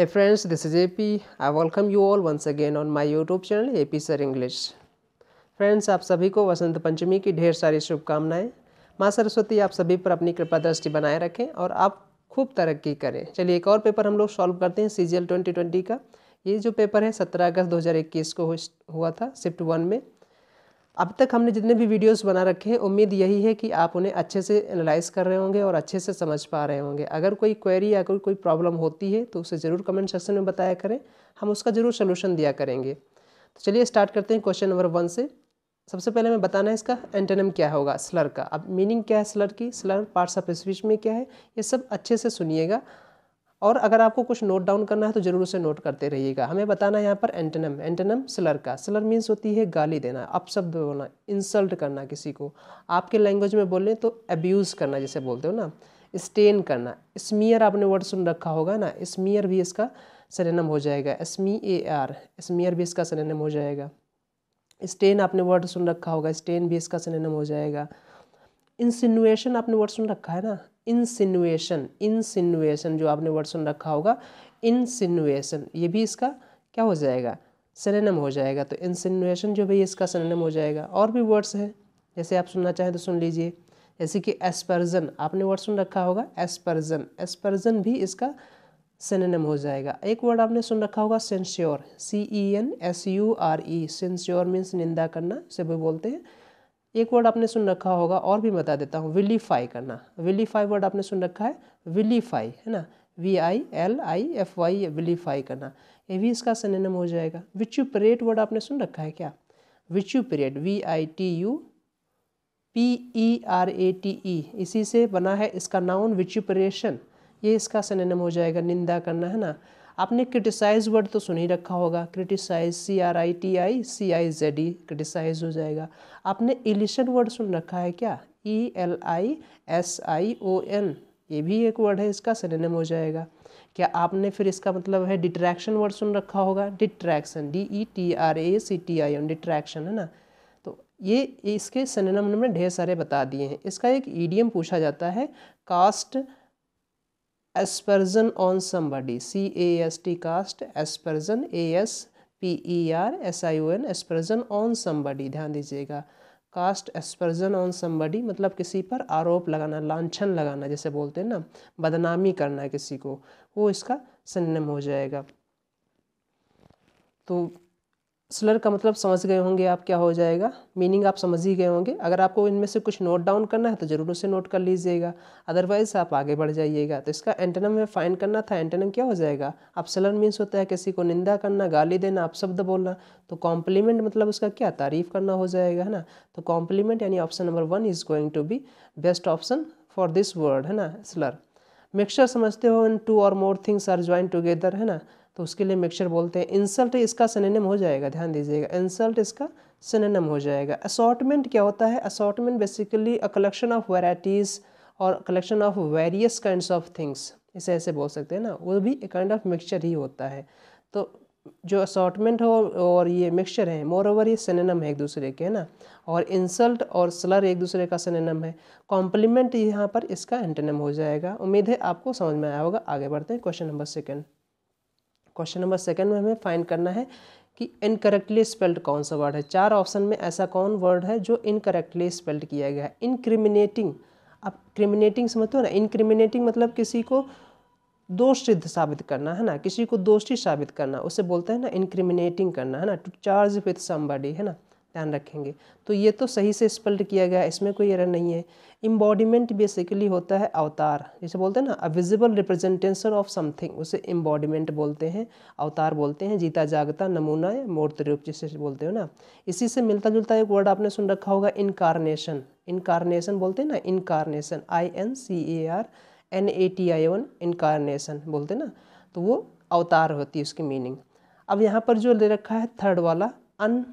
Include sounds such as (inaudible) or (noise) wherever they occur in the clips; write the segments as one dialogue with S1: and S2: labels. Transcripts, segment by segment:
S1: Hey friends, this is AP. I welcome you all once again on my YouTube channel AP Sir English. Friends आप सभी को वसंत पंचमी की ढेर सारी शुभकामनाएं माँ सरस्वती आप सभी पर अपनी कृपा दृष्टि बनाए रखें और आप खूब तरक्की करें चलिए एक और पेपर हम लोग सॉल्व करते हैं C G L twenty twenty का ये जो पेपर है सत्रह अगस्त 2021 को हुआ था शिफ्ट वन में अब तक हमने जितने भी वीडियोस बना रखे हैं उम्मीद यही है कि आप उन्हें अच्छे से एनालाइज कर रहे होंगे और अच्छे से समझ पा रहे होंगे अगर कोई क्वेरी या कोई कोई प्रॉब्लम होती है तो उसे ज़रूर कमेंट सेक्शन में बताया करें हम उसका ज़रूर सोल्यूशन दिया करेंगे तो चलिए स्टार्ट करते हैं क्वेश्चन नंबर वन से सबसे पहले मैं बताना है इसका एंटेनम क्या होगा स्लर का अब मीनिंग क्या है स्लर की स्लर पार्ट्स ऑफ स्पीच में क्या है ये सब अच्छे से सुनिएगा और अगर आपको कुछ नोट डाउन करना है तो ज़रूर उसे नोट करते रहिएगा हमें बताना है यहाँ पर एंटनम एंटनम स्लर का स्लर मीन्स होती है गाली देना अपशब्द बोलना इंसल्ट करना किसी को आपके लैंग्वेज में बोलें तो अब्यूज़ करना जैसे बोलते हो ना स्टेन करना स्मीयर आपने वर्ड सुन रखा होगा ना स्मियर भी इसका सरेनम हो जाएगा एसमी ए आर स्मियर भी इसका सरेनम हो जाएगा स्टेन आपने वर्ड सुन रखा होगा स्टेन भी इसका सरेनम हो जाएगा इंसिनुएशन आपने वर्ड सुन रखा है ना इंसिनुएशन इंसिनुएशन जो आपने वर्ड सुन रखा होगा इंसिनुएशन ये भी इसका क्या हो जाएगा सरेनम हो जाएगा तो इंसिनुएशन जो भी इसका सरेनम हो जाएगा और भी वर्ड्स हैं जैसे आप सुनना चाहें तो सुन लीजिए जैसे कि एस्पर्जन आपने वर्ड सुन रखा होगा एस्पर्जन एस्पर्जन भी इसका सेनेनम हो जाएगा एक वर्ड आपने सुन रखा होगा censure C E N S U R E censure means निंदा करना से भी बोलते हैं एक वर्ड आपने सुन रखा होगा और भी बता देता हूँ विलीफाई करना विलीफाई वर्ड आपने सुन रखा है विलीफाई है ना V I L I F Y vilify करना ये भी इसका सिनेम हो जाएगा विच्युपरेट वर्ड आपने सुन रखा है क्या vituperate V I T U P E R A T E इसी से बना है इसका नाउन विच्युपरेशन ये इसका सिनेम हो जाएगा निंदा करना है ना आपने क्रिटिसाइज वर्ड तो सुन ही रखा होगा criticize C R I T I C I Z E criticize हो जाएगा आपने इलिशन वर्ड सुन रखा है क्या E L I S I O N ये भी एक वर्ड है इसका सिनेम हो जाएगा क्या आपने फिर इसका मतलब है डिट्रैक्शन वर्ड सुन रखा होगा detraction D E T R A C T I N detraction है ना तो ये इसके सिनेम हमने ढेर सारे बता दिए हैं इसका एक ईडियम पूछा जाता है cast aspersion on somebody C A S T cast aspersion A S P E R S I O N aspersion on somebody ध्यान दीजिएगा कास्ट एस्पर्जन ऑन समबडी मतलब किसी पर आरोप लगाना लांछन लगाना जैसे बोलते हैं ना बदनामी करना किसी को वो इसका सन्नम हो जाएगा तो स्लर का मतलब समझ गए होंगे आप क्या हो जाएगा मीनिंग आप समझ ही गए होंगे अगर आपको इनमें से कुछ नोट डाउन करना है तो ज़रूर उसे नोट कर लीजिएगा अदरवाइज आप आगे बढ़ जाइएगा तो इसका एंटनम में फाइन करना था एंटनम क्या हो जाएगा आप स्लर मीन्स होता है किसी को निंदा करना गाली देना आप शब्द बोलना तो कॉम्प्लीमेंट मतलब उसका क्या तारीफ़ करना हो जाएगा है ना तो कॉम्प्लीमेंट यानी option number one is going to be best option for this word है ना स्लर मिक्सचर समझते हो in two or more things are join together है ना तो उसके लिए मिक्सचर बोलते हैं इंसल्ट इसका सिनेम हो जाएगा ध्यान दीजिएगा इंसल्ट इसका सिनेम हो जाएगा असॉटमेंट क्या होता है assortment basically a collection of varieties और collection of various kind of things इसे ऐसे बोल सकते हैं ना वो भी ए काइंड ऑफ मिक्सचर ही होता है तो जो असॉटमेंट हो और ये मिक्सचर है मोर ओवर ये सेनेनम है एक दूसरे के है ना और इंसल्ट और स्लर एक दूसरे का सेनेनम है कॉम्प्लीमेंट यहाँ पर इसका एंटेनम हो जाएगा उम्मीद है आपको समझ में आया होगा आगे बढ़ते हैं question number second question number second में हमें फाइंड करना है कि इनकरेक्टली स्पेल्ड कौन सा वर्ड है चार ऑप्शन में ऐसा कौन वर्ड है जो इनकरेक्टली स्पेल्ड किया गया है इनक्रिमिनेटिंग अब क्रिमिनेटिंग समझते हो ना इनक्रिमिनेटिंग मतलब किसी को दोष सिद्ध साबित करना है ना किसी को दोषी साबित करना उसे बोलते हैं ना इनक्रिमिनेटिंग करना है ना टू चार्ज विथ समबडी है ना ध्यान रखेंगे तो ये तो सही से स्पेल्ड किया गया इसमें कोई एरर नहीं है एम्बॉडीमेंट बेसिकली होता है अवतार जैसे बोलते हैं ना विजिबल रिप्रेजेंटेशन ऑफ समथिंग उसे इम्बॉडीमेंट बोलते हैं अवतार बोलते हैं जीता जागता नमूना या मूर्त रूप जिसे बोलते हो ना इसी से मिलता जुलता एक वर्ड आपने सुन रखा होगा इनकारनेशन इनकारनेशन बोलते हैं ना incarnation I N C A R N A T I O N incarnation बोलते हैं ना तो वो अवतार होती है उसकी मीनिंग अब यहाँ पर जो ले रखा है थर्ड वाला अन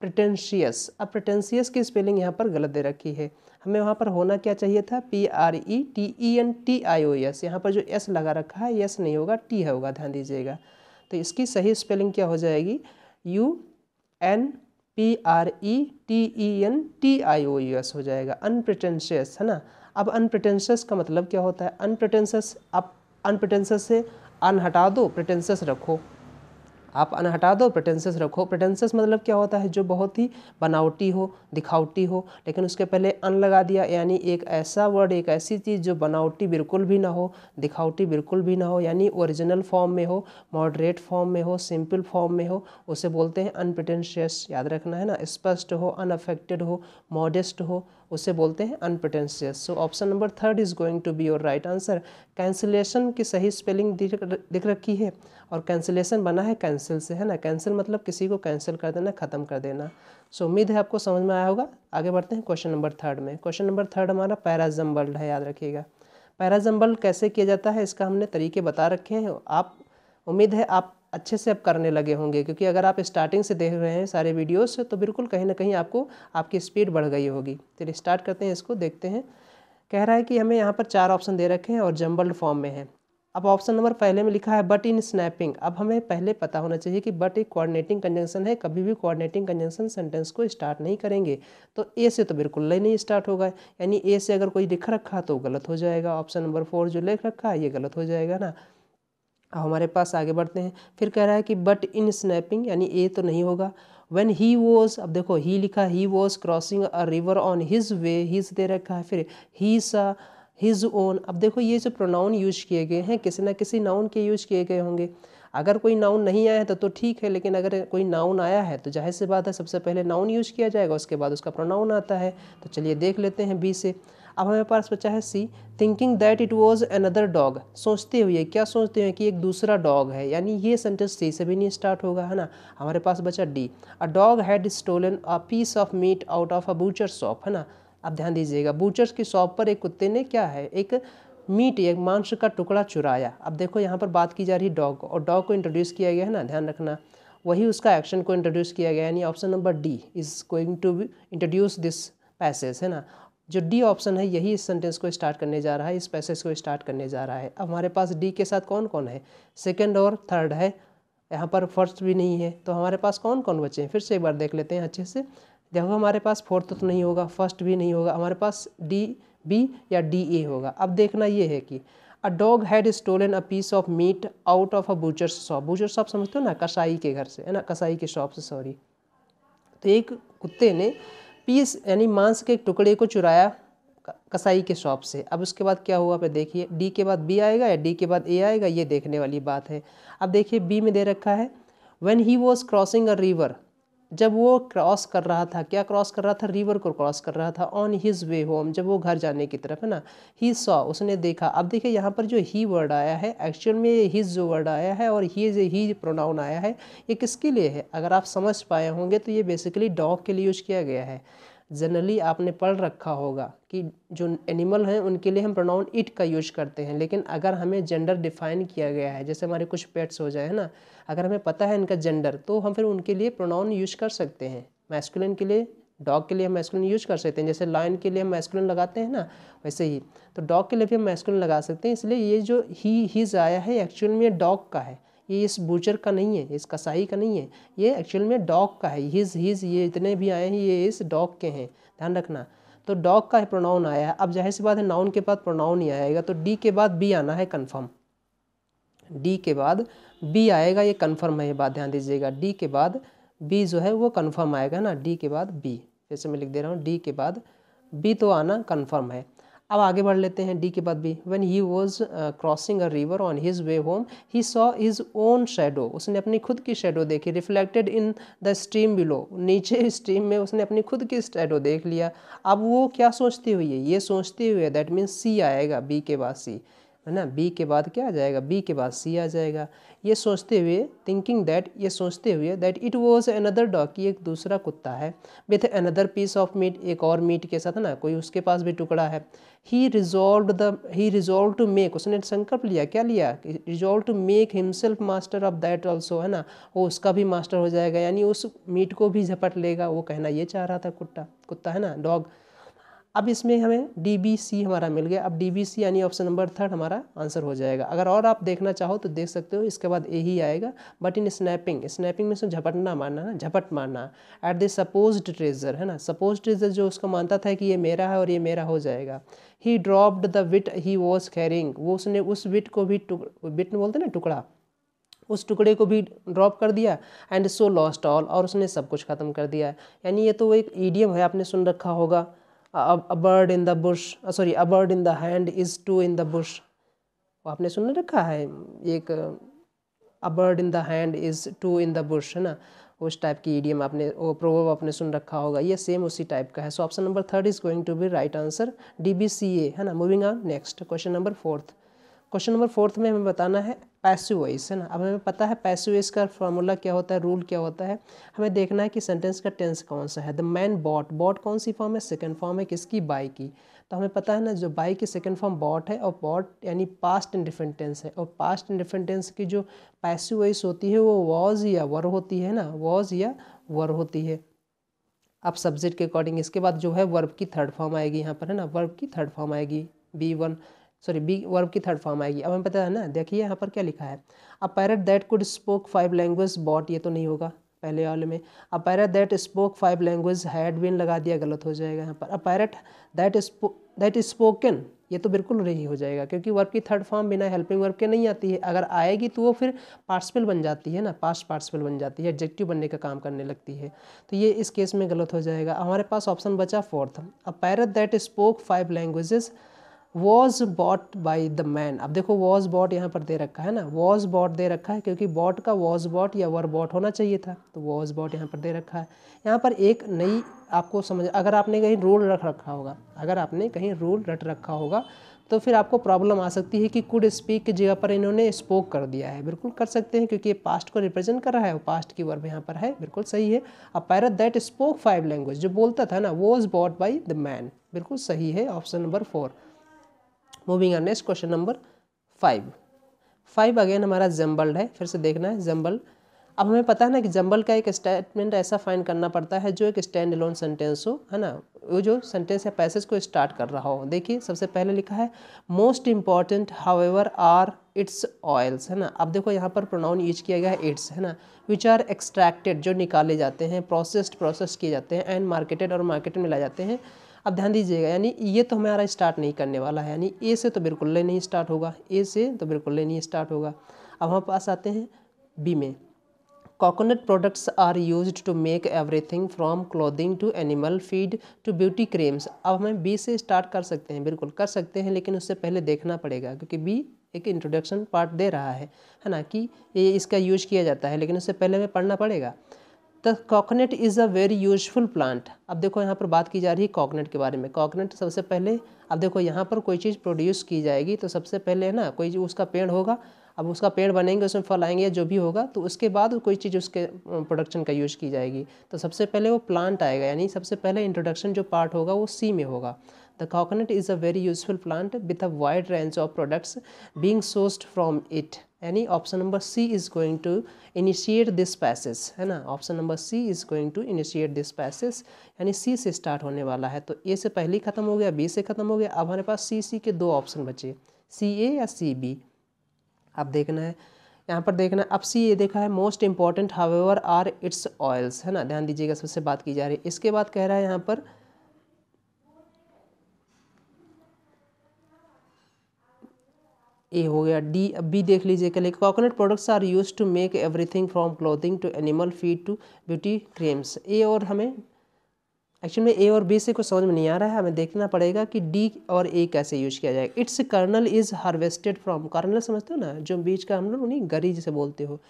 S1: प्रटेंशियस अब प्रिटेंशियस की स्पेलिंग यहाँ पर गलत दे रखी है हमें वहाँ पर होना क्या चाहिए था P R E T E N T I O S यहाँ पर जो एस लगा रखा है एस नहीं होगा टी होगा ध्यान दीजिएगा तो इसकी सही स्पेलिंग क्या हो जाएगी U N P R E T E N T I O S हो जाएगा अनप्रटेंशियस है ना अब अनप्रिटेंशियस का मतलब क्या होता है अनप्रटेंशियस आप अनप्रिटेंशियस से अन हटा दो प्रिटेंशियस रखो आप अन हटा दो प्रटेंसेस रखो प्रटेंसेस मतलब क्या होता है जो बहुत ही बनावटी हो दिखावटी हो लेकिन उसके पहले अन लगा दिया यानी एक ऐसा वर्ड एक ऐसी चीज़ जो बनावटी बिल्कुल भी ना हो दिखावटी बिल्कुल भी ना हो यानी ओरिजिनल फॉर्म में हो मॉडरेट फॉर्म में हो सिंपल फॉर्म में हो उसे बोलते हैं अनप्रटेंशियस याद रखना है ना स्पष्ट हो अनअफेक्टेड हो मॉडेस्ट हो उसे बोलते हैं unpretentious so option number third is going to be your right answer cancellation की सही स्पेलिंग दिख रखी है और कैंसिलेशन बना है कैंसिल से है ना कैंसिल मतलब किसी को कैंसिल कर देना ख़त्म कर देना सो so, उम्मीद है आपको समझ में आया होगा आगे बढ़ते हैं क्वेश्चन नंबर थर्ड में क्वेश्चन नंबर थर्ड हमारा पैराजम्बल्ड है याद रखिएगा पैराजम्बल कैसे किया जाता है इसका हमने तरीके बता रखे हैं आप उम्मीद है आप अच्छे से आप करने लगे होंगे क्योंकि अगर आप स्टार्टिंग से देख रहे हैं सारे वीडियोस तो बिल्कुल कहीं ना कहीं आपको आपकी स्पीड बढ़ गई होगी चलिए स्टार्ट करते हैं इसको देखते हैं कह रहा है कि हमें यहाँ पर चार ऑप्शन दे रखे हैं और जम्बल्ड फॉर्म में है अब ऑप्शन नंबर पहले में लिखा है बट इन स्नैपिंग अब हमें पहले पता होना चाहिए कि बट एक कोऑर्डिनेटिंग कंजंक्शन है कभी भी कोऑर्डिनेटिंग कंजंक्शन सेंटेंस को स्टार्ट नहीं करेंगे तो ए से तो बिल्कुल नहीं स्टार्ट होगा यानी ए से अगर कोई लिख रखा तो गलत हो जाएगा ऑप्शन नंबर फोर जो लिख रखा है ये गलत हो जाएगा ना अब हमारे पास आगे बढ़ते हैं फिर कह रहा है कि बट इन स्नैपिंग यानी ए तो नहीं होगा वेन ही वॉज अब देखो ही लिखा he was crossing a river on his way हीज दे रखा है फिर ही सा हिज ओन अब देखो ये जो प्रोनाउन यूज किए गए हैं किसी ना किसी नाउन के यूज किए गए होंगे अगर कोई नाउन नहीं आया है तो तो ठीक है लेकिन अगर कोई नाउन आया है तो जाहिर सी बात है सबसे पहले नाउन यूज किया जाएगा उसके बाद उसका प्रोनाउन आता है तो चलिए देख लेते हैं बी से अब हमारे पास बचा है C thinking that it was another dog सोचते हुए क्या सोचते हुए कि एक दूसरा डॉग है यानी ये सेंटेंस सी से भी नहीं स्टार्ट होगा है ना हमारे पास बचा D a dog had stolen a piece of meat out of a butcher shop है ना आप ध्यान दीजिएगा बूचर्स की शॉप पर एक कुत्ते ने क्या है एक मीट एक मांस का टुकड़ा चुराया अब देखो यहाँ पर बात की जा रही डॉग और डॉग को इंट्रोड्यूस किया गया है ना ध्यान रखना वही उसका एक्शन को इंट्रोड्यूस किया गया यानी option number D is going to introduce this passage है ना जो डी ऑप्शन है यही इस सेंटेंस को स्टार्ट करने जा रहा है इस पैसेज को स्टार्ट करने जा रहा है अब हमारे पास डी के साथ कौन कौन है सेकेंड और थर्ड है यहाँ पर फर्स्ट भी नहीं है तो हमारे पास कौन कौन बचे हैं फिर से एक बार देख लेते हैं अच्छे से देखो हमारे पास फोर्थ तो नहीं होगा फर्स्ट भी नहीं होगा हमारे पास डी बी या डी ए होगा अब देखना ये है कि a dog had stolen a piece of meat out of a butcher shop butcher shop समझते हो ना कसाई के घर से है ना कसाई के शॉप से सॉरी तो एक कुत्ते ने पीस यानी मांस के टुकड़े को चुराया कसाई के शॉप से अब उसके बाद क्या हुआ पे देखिए डी के बाद बी आएगा या डी के बाद ए आएगा ये देखने वाली बात है अब देखिए बी में दे रखा है when he was crossing a river जब वो क्रॉस कर रहा था क्या क्रॉस कर रहा था रिवर को क्रॉस कर रहा था ऑन हिज वे होम जब वो घर जाने की तरफ है ना ही सॉ उसने देखा अब देखिए यहाँ पर जो ही वर्ड आया है एक्चुअल में हिज जो वर्ड आया है और ही जो ही प्रोनाउन आया है ये किसके लिए है अगर आप समझ पाए होंगे तो ये बेसिकली डॉग के लिए यूज किया गया है जनरली आपने पढ़ रखा होगा कि जो एनिमल हैं उनके लिए हम प्रोनाउन इट का यूज करते हैं लेकिन अगर हमें जेंडर डिफाइन किया गया है जैसे हमारे कुछ पेट्स हो जाए है ना अगर हमें पता है इनका जेंडर तो हम फिर उनके लिए प्रोनाउन यूज कर सकते हैं मैस्कुलिन के लिए डॉग के लिए हम मैस्कुलिन यूज कर सकते हैं जैसे लाइन के लिए हम मैस्कुलिन लगाते हैं ना वैसे ही तो डॉग के लिए भी हम मैस्कुलिन लगा सकते हैं इसलिए ये जो ही हीज आया है एक्चुअल में डॉग का है ये इस बूचर का नहीं है इस कसाई का नहीं है ये एक्चुअल में डॉग का है हिज हिज ये इतने भी आए हैं ये इस डॉग के हैं ध्यान रखना तो डॉग का प्रोनाउन आया है अब जाहिर सी बात है नाउन के बाद प्रोनाउन ही आएगा तो डी के बाद बी आना है कन्फर्म डी के बाद बी आएगा ये कन्फर्म है ये बात ध्यान दीजिएगा डी के बाद बी जो है वो कन्फर्म आएगा ना डी के बाद बी जैसे मैं लिख दे रहा हूँ डी के बाद बी तो आना कन्फर्म है अब आगे बढ़ लेते हैं डी के बाद B when he was crossing a river on his way home he saw his own shadow उसने अपनी खुद की शेडो देखी reflected in the stream below नीचे स्ट्रीम (laughs) में उसने अपनी खुद की शेडो देख लिया अब वो क्या सोचती हुई है ये सोचती हुई है दैट मीन्स सी आएगा बी के बाद सी है ना बी के बाद क्या आ जाएगा बी के बाद सी आ जाएगा ये सोचते हुए थिंकिंग दैट ये सोचते हुए that it was another dog ये एक दूसरा कुत्ता है with another piece of meat एक और मीट के साथ ना कोई उसके पास भी टुकड़ा है he resolve the he resolve to make उसने संकल्प लिया क्या लिया resolve to make himself master of that also है ना वो उसका भी मास्टर हो जाएगा यानी उस मीट को भी झपट लेगा वो कहना ये चाह रहा था कुत्ता कुत्ता है ना डॉग अब इसमें हमें डी बी सी हमारा मिल गया अब डी बी सी यानी ऑप्शन नंबर थर्ड हमारा आंसर हो जाएगा अगर और आप देखना चाहो तो देख सकते हो इसके बाद ए ही आएगा बट इन स्नैपिंग स्नैपिंग में से झपटना मारना है झपट मारना एट द सपोज ट्रेजर है ना सपोज ट्रेजर जो उसको मानता था कि ये मेरा है और ये मेरा हो जाएगा he dropped the bit he was carrying वो उसने उस विट को भी विट बोलते ना टुकड़ा उस टुकड़े को भी ड्रॉप कर दिया एंड सो लॉस्ट ऑल और उसने सब कुछ ख़त्म कर दिया यानी ये तो एक ईडियम है आपने सुन रखा होगा a bird in the bush sorry a bird in the hand is two in the bush वो आपने सुन रखा है एक a bird in the hand is two in the bush है ना उस टाइप की ईडियम आपने वो प्रोवर्ब आपने सुन रखा होगा ये सेम उसी टाइप का है so option number third is going to be right answer D B C A है ना moving on next question number fourth question number fourth में हमें बताना है पैसिव वॉइस है ना अब हमें पता है पैसिव वॉइस का फार्मूला क्या होता है रूल क्या होता है हमें देखना है कि सेंटेंस का टेंस कौन सा है द मैन बॉट बॉट कौन सी फॉर्म है सेकेंड फॉर्म है किसकी बाई की तो हमें पता है ना जो बाई की सेकेंड फॉर्म बॉट है और बॉट यानी पास्ट एंड डिफरेंट टेंस है और पास्ट इन डिफरेंट टेंस की जो पैसिव वॉइस होती है वो वॉज या वर होती है ना वॉज या वर होती है अब सब्जेक्ट के अकॉर्डिंग इसके बाद जो है वर्ब की थर्ड फॉर्म आएगी यहाँ पर है ना वर्ब की थर्ड फॉर्म आएगी V one sorry V verb की थर्ड फॉर्म आएगी अब हमें पता है ना देखिए यहाँ पर क्या लिखा है a parrot that could spoke five language bought ये तो नहीं होगा पहले वाले में a parrot that spoke five language had been लगा दिया गलत हो जाएगा यहाँ पर a parrot that spo that spoken ये तो बिल्कुल नहीं हो जाएगा क्योंकि वर्ब की थर्ड फॉर्म बिना हेल्पिंग वर्ब के नहीं आती है अगर आएगी तो वो फिर पार्सपल बन जाती है ना पास्ट पार्सपल बन जाती है एडजेक्टिव बनने का काम करने लगती है तो ये इस केस में गलत हो जाएगा हमारे पास ऑप्शन बचा fourth a parrot that spoke five languages was bought by the man अब देखो वॉज बॉट यहाँ पर दे रखा है ना वॉज बॉट दे रखा है क्योंकि बॉट का वॉज बॉट या वर बॉट होना चाहिए था तो वॉज बॉट यहाँ पर दे रखा है यहाँ पर एक नई आपको समझ अगर आपने कहीं रूल रख रखा होगा अगर आपने कहीं रूल रट रखा होगा तो फिर आपको प्रॉब्लम आ सकती है कि कुड स्पीक की जगह पर इन्होंने स्पोक कर दिया है बिल्कुल कर सकते हैं क्योंकि ये पास्ट को रिप्रेजेंट कर रहा है वो पास्ट की वर्ब यहाँ पर है बिल्कुल सही है अब parrot that spoke five language जो बोलता था ना was bought by the man बिल्कुल सही है option number four moving on next question number five five again हमारा जम्बल्ड है फिर से देखना है जम्बल अब हमें पता है ना कि जम्बल का एक स्टेटमेंट ऐसा फाइन करना पड़ता है जो एक स्टैंड लोन सेंटेंस हो है ना वो जो सेंटेंस या पैसेज को स्टार्ट कर रहा हो देखिए सबसे पहले लिखा है most important ever are its oils है ना अब देखो यहाँ पर प्रोनाउन यूज किया गया है इट्स है ना विच आर एक्सट्रैक्टेड जो निकाले जाते हैं प्रोसेस्ड प्रोसेस किए जाते हैं एंड मार्केटेड और मार्केट में लाए जाते हैं अब ध्यान दीजिएगा यानी ये तो हमारा स्टार्ट नहीं करने वाला है यानी ए से तो बिल्कुल नहीं स्टार्ट होगा ए से तो बिल्कुल नहीं स्टार्ट होगा अब हम पास आते हैं बी में coconut products are use to make everything from clothing to animal feed to beauty creams अब हमें बी से स्टार्ट कर सकते हैं बिल्कुल कर सकते हैं लेकिन उससे पहले देखना पड़ेगा क्योंकि बी एक इंट्रोडक्शन पार्ट दे रहा है है ना कि ये इसका यूज किया जाता है लेकिन उससे पहले हमें पढ़ना पड़ेगा the coconut is a very useful plant अब देखो यहाँ पर बात की जा रही है कॉकनेट के बारे में कॉकनेट सबसे पहले अब देखो यहाँ पर कोई चीज़ प्रोड्यूस की जाएगी तो सबसे पहले है ना कोई उसका पेड़ होगा अब उसका पेड़ बनेंगे उसमें फल आएंगे या जो भी होगा तो उसके बाद कोई चीज़ उसके प्रोडक्शन का यूज़ की जाएगी तो सबसे पहले वो प्लांट आएगा यानी सबसे पहले इंट्रोडक्शन जो पार्ट होगा वो सी में होगा the coconut is a very useful plant with a wide range of products being sourced from it यानी option number C is going to initiate this passage है ना option number C is going to initiate this passage यानी C से start होने वाला है तो ए से पहले खत्म हो गया बी से खत्म हो गया अब हमारे पास सी सी के दो ऑप्शन बचे सी ए या सी बी अब देखना है यहाँ पर देखना अब सी ये देखा है most important however are its oils है ना ध्यान दीजिएगा सबसे बात की जा रही है इसके बाद कह रहा है यहाँ पर ए हो गया डी अब बी देख लीजिए कल coconut products are use to make everything from clothing to animal feed to beauty creams A और हमें एक्चुअल में ए और बी से कुछ समझ में नहीं आ रहा है हमें देखना पड़ेगा कि डी और ए कैसे यूज किया जाएगा its kernel is harvested from kernel समझते हो ना जो बीज का हम लोग उन्हीं गरी जिसे बोलते हो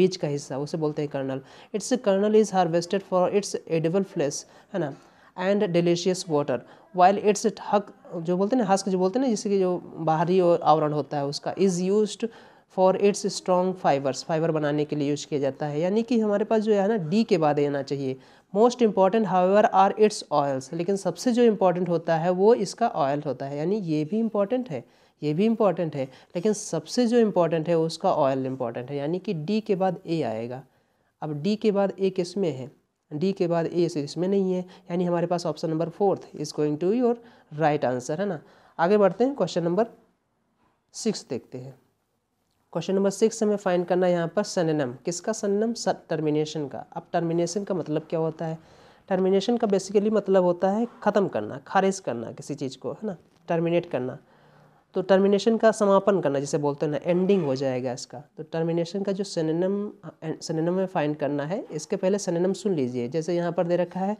S1: बीज का हिस्सा उसे बोलते हैं kernel its kernel is harvested for its edible flesh है ना and delicious water while its husk जो बोलते हैं ना हस्क जो बोलते हैं ना कि जो बाहरी और आवरण होता है उसका is use for its strong fibres fibre बनाने के लिए यूज किया जाता है यानी कि हमारे पास जो है ना डी के बाद आना चाहिए most important however are its oils लेकिन सबसे जो इम्पॉर्टेंट होता है वो इसका ऑयल होता है यानी ये भी इम्पॉर्टेंट है ये भी इम्पॉर्टेंट है लेकिन सबसे जो इम्पॉर्टेंट है उसका ऑयल इम्पॉर्टेंट है यानी कि डी के बाद ए आएगा अब डी के बाद ए किस में है डी के बाद ए से इसमें नहीं है यानी हमारे पास option number fourth is going to your right answer है ना आगे बढ़ते हैं क्वेश्चन नंबर सिक्स देखते हैं क्वेश्चन नंबर सिक्स हमें फाइंड करना है यहाँ पर सननम किसका सननम टर्मिनेशन का अब टर्मिनेशन का मतलब क्या होता है टर्मिनेशन का बेसिकली मतलब होता है ख़त्म करना खारिज करना किसी चीज़ को है ना टर्मिनेट करना तो टर्मिनेशन का समापन करना जिसे बोलते हैं ना एंडिंग हो जाएगा इसका तो टर्मिनेशन का जो सेनेम सेनेम में फाइंड करना है इसके पहले सननम सुन लीजिए जैसे यहाँ पर दे रखा है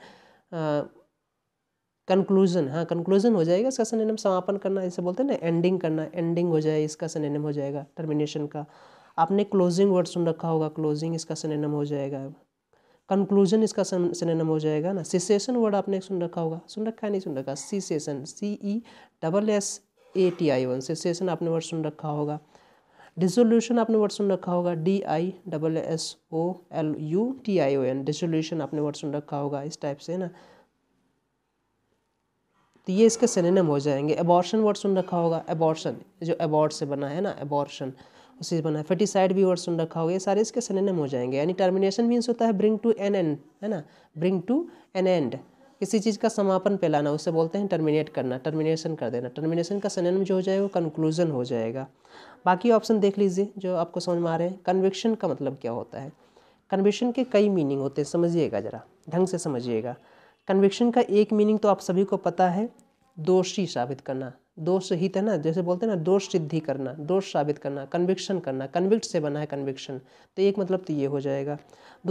S1: कंक्लूजन हाँ कंक्लूजन हो जाएगा इसका सननम समापन करना जैसे बोलते हैं ना एंडिंग करना एंडिंग हो जाए इसका सेनेम हो जाएगा टर्मिनेशन का आपने क्लोजिंग वर्ड सुन रखा होगा क्लोजिंग इसका सननम हो जाएगा कंक्लूजन इसका सेनेम हो जाएगा ना सीसेशन वर्ड आपने सुन रखा होगा सुन रखा है नहीं सुन रखा cessation C E double S A T I O N से सेशन आपने वर्ड सुन रखा होगा डिसोल्यूशन आपने वर्ड सुन रखा होगा D I double S O L U T I O N dissolution आपने वर्ड सुन रखा होगा इस टाइप से है ना तो ये इसके सेनेम हो जाएंगे एबॉर्शन वर्ड सुन रखा होगा एबॉर्शन जो एबॉर्ड से बना है ना एबॉर्शन उसी से बना है फर्टिसाइड भी वर्ड सुन रखा होगा ये सारे इसके सेनेम हो जाएंगे यानी टर्मिनेशन मीन्स होता है ब्रिंग टू एन एंड है ना ब्रिंग टू एन एंड किसी चीज़ का समापन पहलाना उसे बोलते हैं टर्मिनेट करना टर्मिनेशन कर देना टर्मिनेशन का सनम जो हो जाएगा वो कंक्लूजन हो जाएगा बाकी ऑप्शन देख लीजिए जो आपको समझ में आ रहे हैं कन्विक्शन का मतलब क्या होता है कन्विक्शन के कई मीनिंग होते हैं समझिएगा ज़रा ढंग से समझिएगा कन्विक्शन का एक मीनिंग तो आप सभी को पता है दोषी साबित करना दोष हित है ना जैसे बोलते हैं ना दोष सिद्धि करना दोष साबित करना कन्विक्शन करना कन्विक्ट से बना है कन्विक्शन तो एक मतलब तो ये हो जाएगा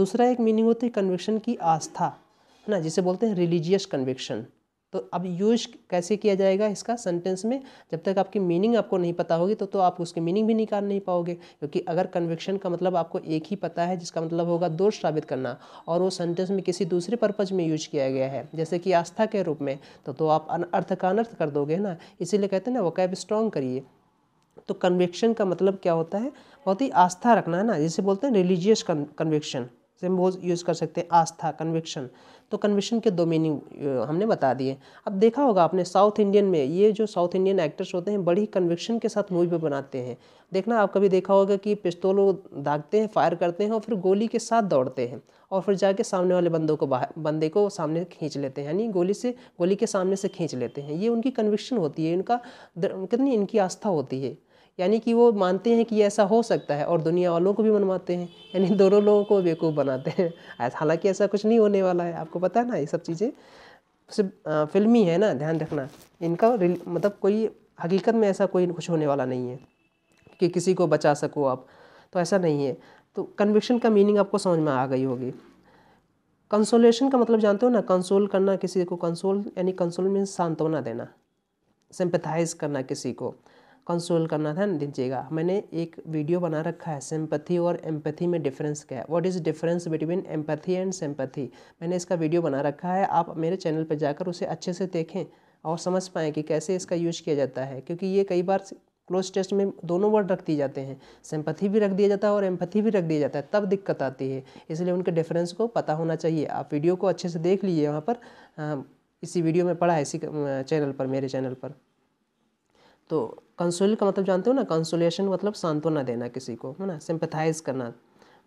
S1: दूसरा एक मीनिंग होती है कन्विक्शन की आस्था है ना जिसे बोलते हैं रिलीजियस कन्विक्शन तो अब यूज कैसे किया जाएगा इसका सेंटेंस में जब तक आपकी मीनिंग आपको नहीं पता होगी तो तो आप उसकी मीनिंग भी निकाल नहीं पाओगे क्योंकि अगर कन्विक्शन का मतलब आपको एक ही पता है जिसका मतलब होगा दोष साबित करना और वो सेंटेंस में किसी दूसरे पर्पज में यूज किया गया है जैसे कि आस्था के रूप में तो तो आप अर्थ का अनर्थ कर दोगे ना इसीलिए कहते हैं ना वो कैब स्ट्रॉन्ग करिए तो कन्विक्शन का मतलब क्या होता है बहुत ही आस्था रखना है ना जिसे बोलते हैं रिलीजियस कन्विक्शन सिम्बोल्स यूज़ कर सकते हैं आस्था कन्विक्शन तो कन्विक्शन के दो मीनिंग हमने बता दिए अब देखा होगा आपने साउथ इंडियन में ये जो साउथ इंडियन एक्टर्स होते हैं बड़ी कन्विक्शन के साथ मूवी बनाते हैं देखना आप कभी देखा होगा कि पिस्तौल दागते हैं फायर करते हैं और फिर गोली के साथ दौड़ते हैं और फिर जाके सामने वाले बंदों को बाहर बंदे को सामने खींच लेते हैं यानी गोली से गोली के सामने से खींच लेते हैं ये उनकी कन्विक्शन होती है इनका कितनी इनकी आस्था होती है यानी कि वो मानते हैं कि ऐसा हो सकता है और दुनिया वालों को भी मनवाते हैं यानी (laughs) दोनों लोगों को बेवकूफ़ बनाते हैं हालांकि ऐसा कुछ नहीं होने वाला है आपको पता है ना ये सब चीज़ें सिर्फ फिल्मी है ना ध्यान रखना इनका मतलब कोई हकीकत में ऐसा कोई कुछ होने वाला नहीं है कि किसी को बचा सको आप तो ऐसा नहीं है तो कन्विक्शन का मीनिंग आपको समझ में आ गई होगी कंसोलेशन का मतलब जानते हो ना कंसोल करना किसी को कंसोल यानी कंसोल में सांत्वना देना सिंपथाइज करना किसी को कंसोल करना था दीजिएगा मैंने एक वीडियो बना रखा है सिंपथी और एम्पथी में डिफरेंस क्या है what is difference between empathy and sympathy मैंने इसका वीडियो बना रखा है आप मेरे चैनल पर जाकर उसे अच्छे से देखें और समझ पाएँ कि कैसे इसका यूज किया जाता है क्योंकि ये कई बार क्लोज टेस्ट में दोनों वर्ड रख दिए जाते हैं सिंपथी भी रख दिया जाता है और एम्पथी भी रख दिया जाता है तब दिक्कत आती है इसलिए उनके डिफरेंस को पता होना चाहिए आप वीडियो को अच्छे से देख लीजिए वहाँ पर इसी वीडियो में पढ़ा है इसी चैनल पर मेरे चैनल पर तो कंसोल का मतलब जानते हो ना कंसोलेशन मतलब सांत्वना देना किसी को है ना सिंपथाइज करना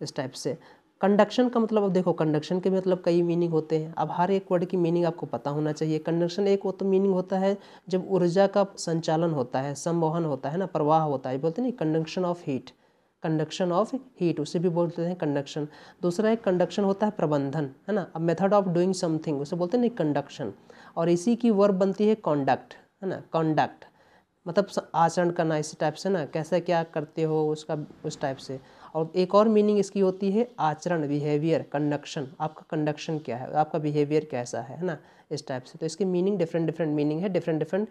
S1: इस टाइप से कंडक्शन का मतलब अब देखो कंडक्शन के मतलब कई मीनिंग होते हैं अब हर एक वर्ड की मीनिंग आपको पता होना चाहिए कंडक्शन एक वो तो मीनिंग होता है जब ऊर्जा का संचालन होता है संवहन होता है ना प्रवाह होता है बोलते नहीं conduction of heat conduction of heat उसे भी बोलते हैं कंडक्शन दूसरा एक कंडक्शन होता है प्रबंधन है ना अब मेथड ऑफ डूइंग समथिंग उसे बोलते हैं नहीं कंडक्शन और इसी की वर्ब बनती है कॉन्डक्ट है ना कॉन्डक्ट मतलब आचरण करना इस टाइप से ना कैसे क्या करते हो उसका उस टाइप से और एक और मीनिंग इसकी होती है आचरण बिहेवियर कंडक्शन आपका कंडक्शन क्या है आपका बिहेवियर कैसा है ना इस टाइप से तो इसकी मीनिंग डिफरेंट डिफरेंट मीनिंग है डिफरेंट डिफरेंट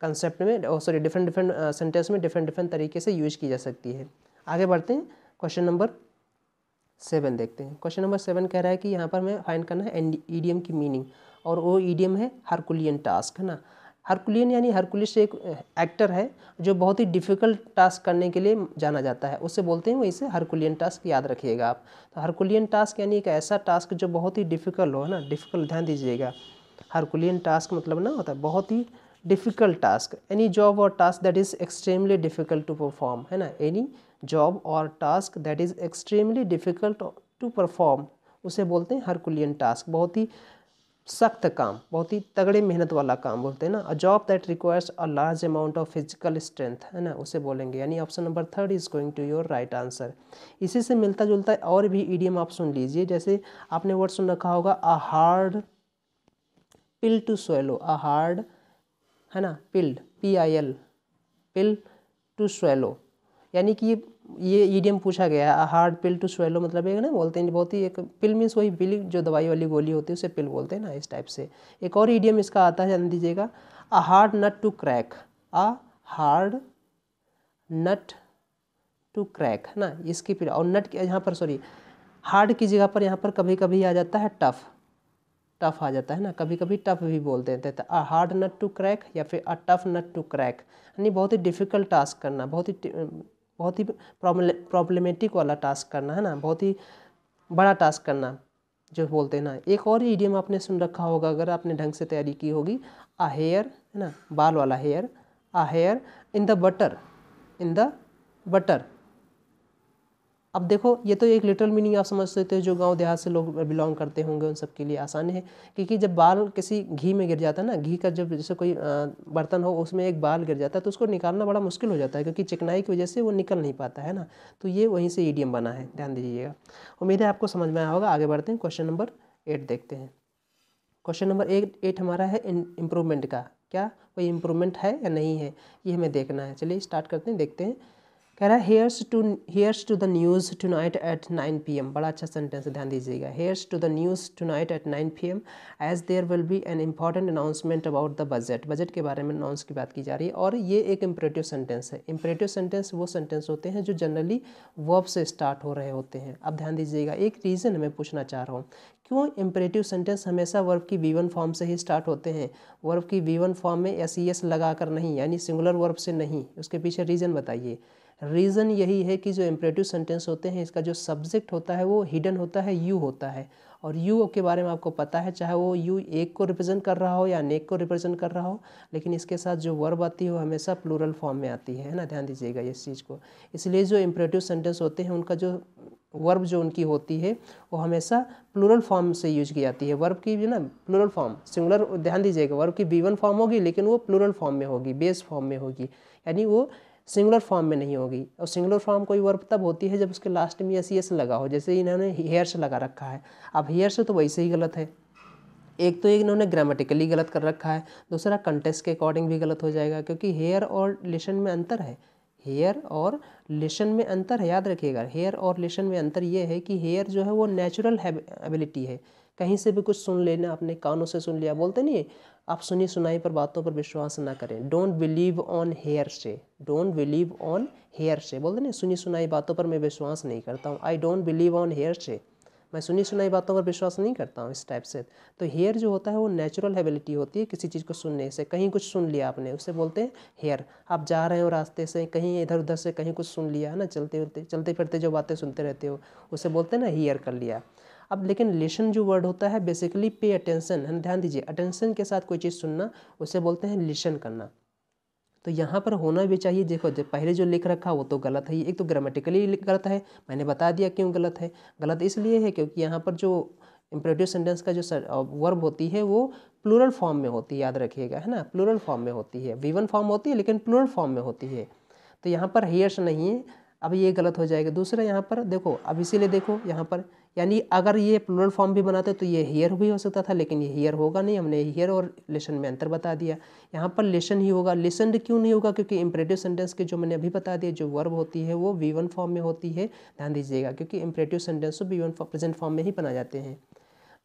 S1: कंसेप्ट में सॉरी डिफरेंट डिफरेंट सेंटेंस में डिफरेंट डिफरेंट तरीके से यूज की जा सकती है आगे बढ़ते हैं क्वेश्चन नंबर सेवन देखते हैं क्वेश्चन नंबर सेवन कह रहा है कि यहाँ पर हमें फाइंड करना है ईडीएम e की मीनिंग और वो ईडीएम e है हरकुलियन टास्क है ना हरकुलियन यानी हरकुलिस एक एक्टर है जो बहुत ही डिफ़िकल्ट टास्क करने के लिए जाना जाता है उसे बोलते हैं वहीं से हरकुलियन टास्क याद रखिएगा आप तो हरकुलियन टास्क यानी एक ऐसा टास्क जो बहुत ही डिफ़िकल्ट हो है ना डिफ़िकल्ट ध्यान दीजिएगा हरकुलियन टास्क मतलब ना होता है बहुत ही difficult task any job or task that is extremely difficult to perform है ना any job or task that is extremely difficult to perform उसे बोलते हैं हरकुलियन टास्क बहुत ही सख्त काम बहुत ही तगड़े मेहनत वाला काम बोलते हैं ना a job that requires a large amount of physical strength है ना उसे बोलेंगे यानी option number third is going to your right answer इसी से मिलता जुलता और भी ईडीएम आप सुन लीजिए जैसे आपने वर्ड सुन रखा होगा a hard pill to swallow a hard है ना pilled P I L pill to swallow यानी कि ये ईडियम पूछा गया है हार्ड पिल टू स्वेलो मतलब एक ना बोलते हैं बहुत ही एक पिल मीन्स वही बिल जो दवाई वाली गोली होती है उसे पिल बोलते हैं ना इस टाइप से एक और ईडियम इसका आता है जान दीजिएगा a hard nut to crack a hard nut to crack है ना इसकी पिल और नट यहाँ पर सॉरी हार्ड की जगह पर यहाँ पर कभी कभी आ जाता है टफ़ टफ आ जाता है ना कभी कभी टफ भी बोल देते हैं तो a hard nut to crack या फिर a tough nut to crack यानी बहुत ही डिफ़िकल्ट टास्क करना बहुत ही बहुत ही प्रॉब्लमेटिक वाला टास्क करना है ना बहुत ही बड़ा टास्क करना जो बोलते हैं ना एक और ईडियम आपने सुन रखा होगा अगर आपने ढंग से तैयारी की होगी आ हेयर है ना बाल वाला hair a hair in the butter in the butter अब देखो ये तो एक लिटरल मीनिंग आप समझ सकते हो जो गांव देहात से लोग बिलोंग करते होंगे उन सबके लिए आसान है क्योंकि जब बाल किसी घी में गिर जाता है ना घी का जब जैसे कोई बर्तन हो उसमें एक बाल गिर जाता है तो उसको निकालना बड़ा मुश्किल हो जाता है क्योंकि चिकनाई की वजह से वो निकल नहीं पाता है ना तो ये वहीं से ईडीएम बना है ध्यान दीजिएगा उम्मीद है आपको समझ में आया होगा आगे बढ़ते हैं क्वेश्चन नंबर एट देखते हैं क्वेश्चन नंबर एट एट हमारा है इम्प्रूवमेंट का क्या कोई इम्प्रूवमेंट है या नहीं है ये हमें देखना है चलिए स्टार्ट करते हैं देखते हैं कह रहा है hears to hears to the news tonight at nine P M बड़ा अच्छा सेंटेंस ध्यान दीजिएगा hears to the news tonight at nine P M as there will be an important announcement about the budget budget के बारे में announce की बात की जा रही है और ये एक इम्परेटिव सेंटेंस है इम्परेटिव सेंटेंस वो सेंटेंस होते हैं जो जनरली वर्ब से स्टार्ट हो रहे होते हैं अब ध्यान दीजिएगा एक रीज़न मैं पूछना चाह रहा हूँ क्यों इम्परेटिव सेंटेंस हमेशा वर्ब की वी फॉर्म से ही स्टार्ट होते हैं वर्ब की वी फॉर्म में एस ई e एस लगा कर नहीं यानी सिंगुलर वर्ब से नहीं उसके पीछे रीज़न बताइए रीज़न यही है कि जो इम्परेटिव सेंटेंस होते हैं इसका जो सब्जेक्ट होता है वो हिडन होता है यू होता है और यू के बारे में आपको पता है चाहे वो यू एक को रिप्रेजेंट कर रहा हो या नेक को रिप्रेजेंट कर रहा हो लेकिन इसके साथ जो वर्ब आती है वो हमेशा प्लूरल फॉर्म में आती है ना ध्यान दीजिएगा इस चीज़ को इसलिए जो इम्परेटिव सेंटेंस होते हैं उनका जो वर्ब जो उनकी होती है वो हमेशा प्लूरल फॉर्म से यूज की जाती है वर्ब की ना प्लूरल फॉर्म सिंगुलर ध्यान दीजिएगा वर्ब की बी वन फॉर्म होगी लेकिन वो प्लूरल फॉर्म में होगी बेस फॉर्म में होगी यानी वो सिंगुलर फॉर्म में नहीं होगी और सिंगुलर फॉर्म कोई वर्ब तब होती है जब उसके लास्ट में एस एस लगा हो जैसे इन्होंने हेयर से लगा रखा है अब हेयर से तो वैसे ही गलत है एक तो एक इन्होंने ग्रामेटिकली गलत कर रखा है दूसरा कंटेस्ट के अकॉर्डिंग भी गलत हो जाएगा क्योंकि हेयर और लेशन में अंतर है हेयर और लेशन में अंतर है याद रखिएगा हेयर और लेशन में अंतर ये है कि हेयर जो है वो नेचुरल एबिलिटी है कहीं से भी कुछ सुन लेना अपने कानों से सुन लिया बोलते नहीं आप सुनी सुनाई पर बातों पर विश्वास ना करें don't believe on hearsay don't believe on hearsay बोलते ना सुनी सुनाई बातों पर मैं विश्वास नहीं करता हूँ I don't believe on hearsay मैं सुनी सुनाई बातों पर विश्वास नहीं करता हूँ इस टाइप से तो हेयर जो होता है वो नेचुरल एबिलिटी होती है किसी चीज़ को सुनने से कहीं कुछ सुन लिया आपने उसे बोलते हैं हेयर आप जा रहे हो रास्ते से कहीं इधर उधर से कहीं कुछ सुन लिया है ना चलते फिरते चलते फिरते जो बातें सुनते रहते हो उसे बोलते हैं ना हेयर कर लिया अब लेकिन लेसन जो वर्ड होता है बेसिकली पे अटेंशन है ध्यान दीजिए अटेंशन के साथ कोई चीज़ सुनना उसे बोलते हैं लेसन करना तो यहाँ पर होना भी चाहिए देखो जब पहले जो लिख रखा वो तो गलत है एक तो ग्रामेटिकली गलत है मैंने बता दिया क्यों गलत है गलत इसलिए है क्योंकि यहाँ पर जो इम्प्रेटिव सेंटेंस का जो वर्ब होती है वो प्लूरल फॉर्म में होती है याद रखिएगा है ना प्लूरल फॉर्म में होती है वीवन फॉर्म होती है लेकिन प्लूरल फॉर्म में होती है तो यहाँ पर हेयर्स नहीं है अब ये गलत हो जाएगा दूसरा यहाँ पर देखो अब इसीलिए देखो यहाँ पर यानी अगर ये प्लूरल फॉर्म भी बनाते तो ये हेयर भी हो सकता था लेकिन ये हेयर होगा नहीं हमने हेयर और लेसन में अंतर बता दिया यहाँ पर लेसन ही होगा लेसन क्यों नहीं होगा क्योंकि इम्परेटिव सेंटेंस के जो मैंने अभी बता दिया जो वर्ब होती है वो वी वन फॉर्म में होती है ध्यान दीजिएगा क्योंकि imperative sentence V one present form में ही बना जाते हैं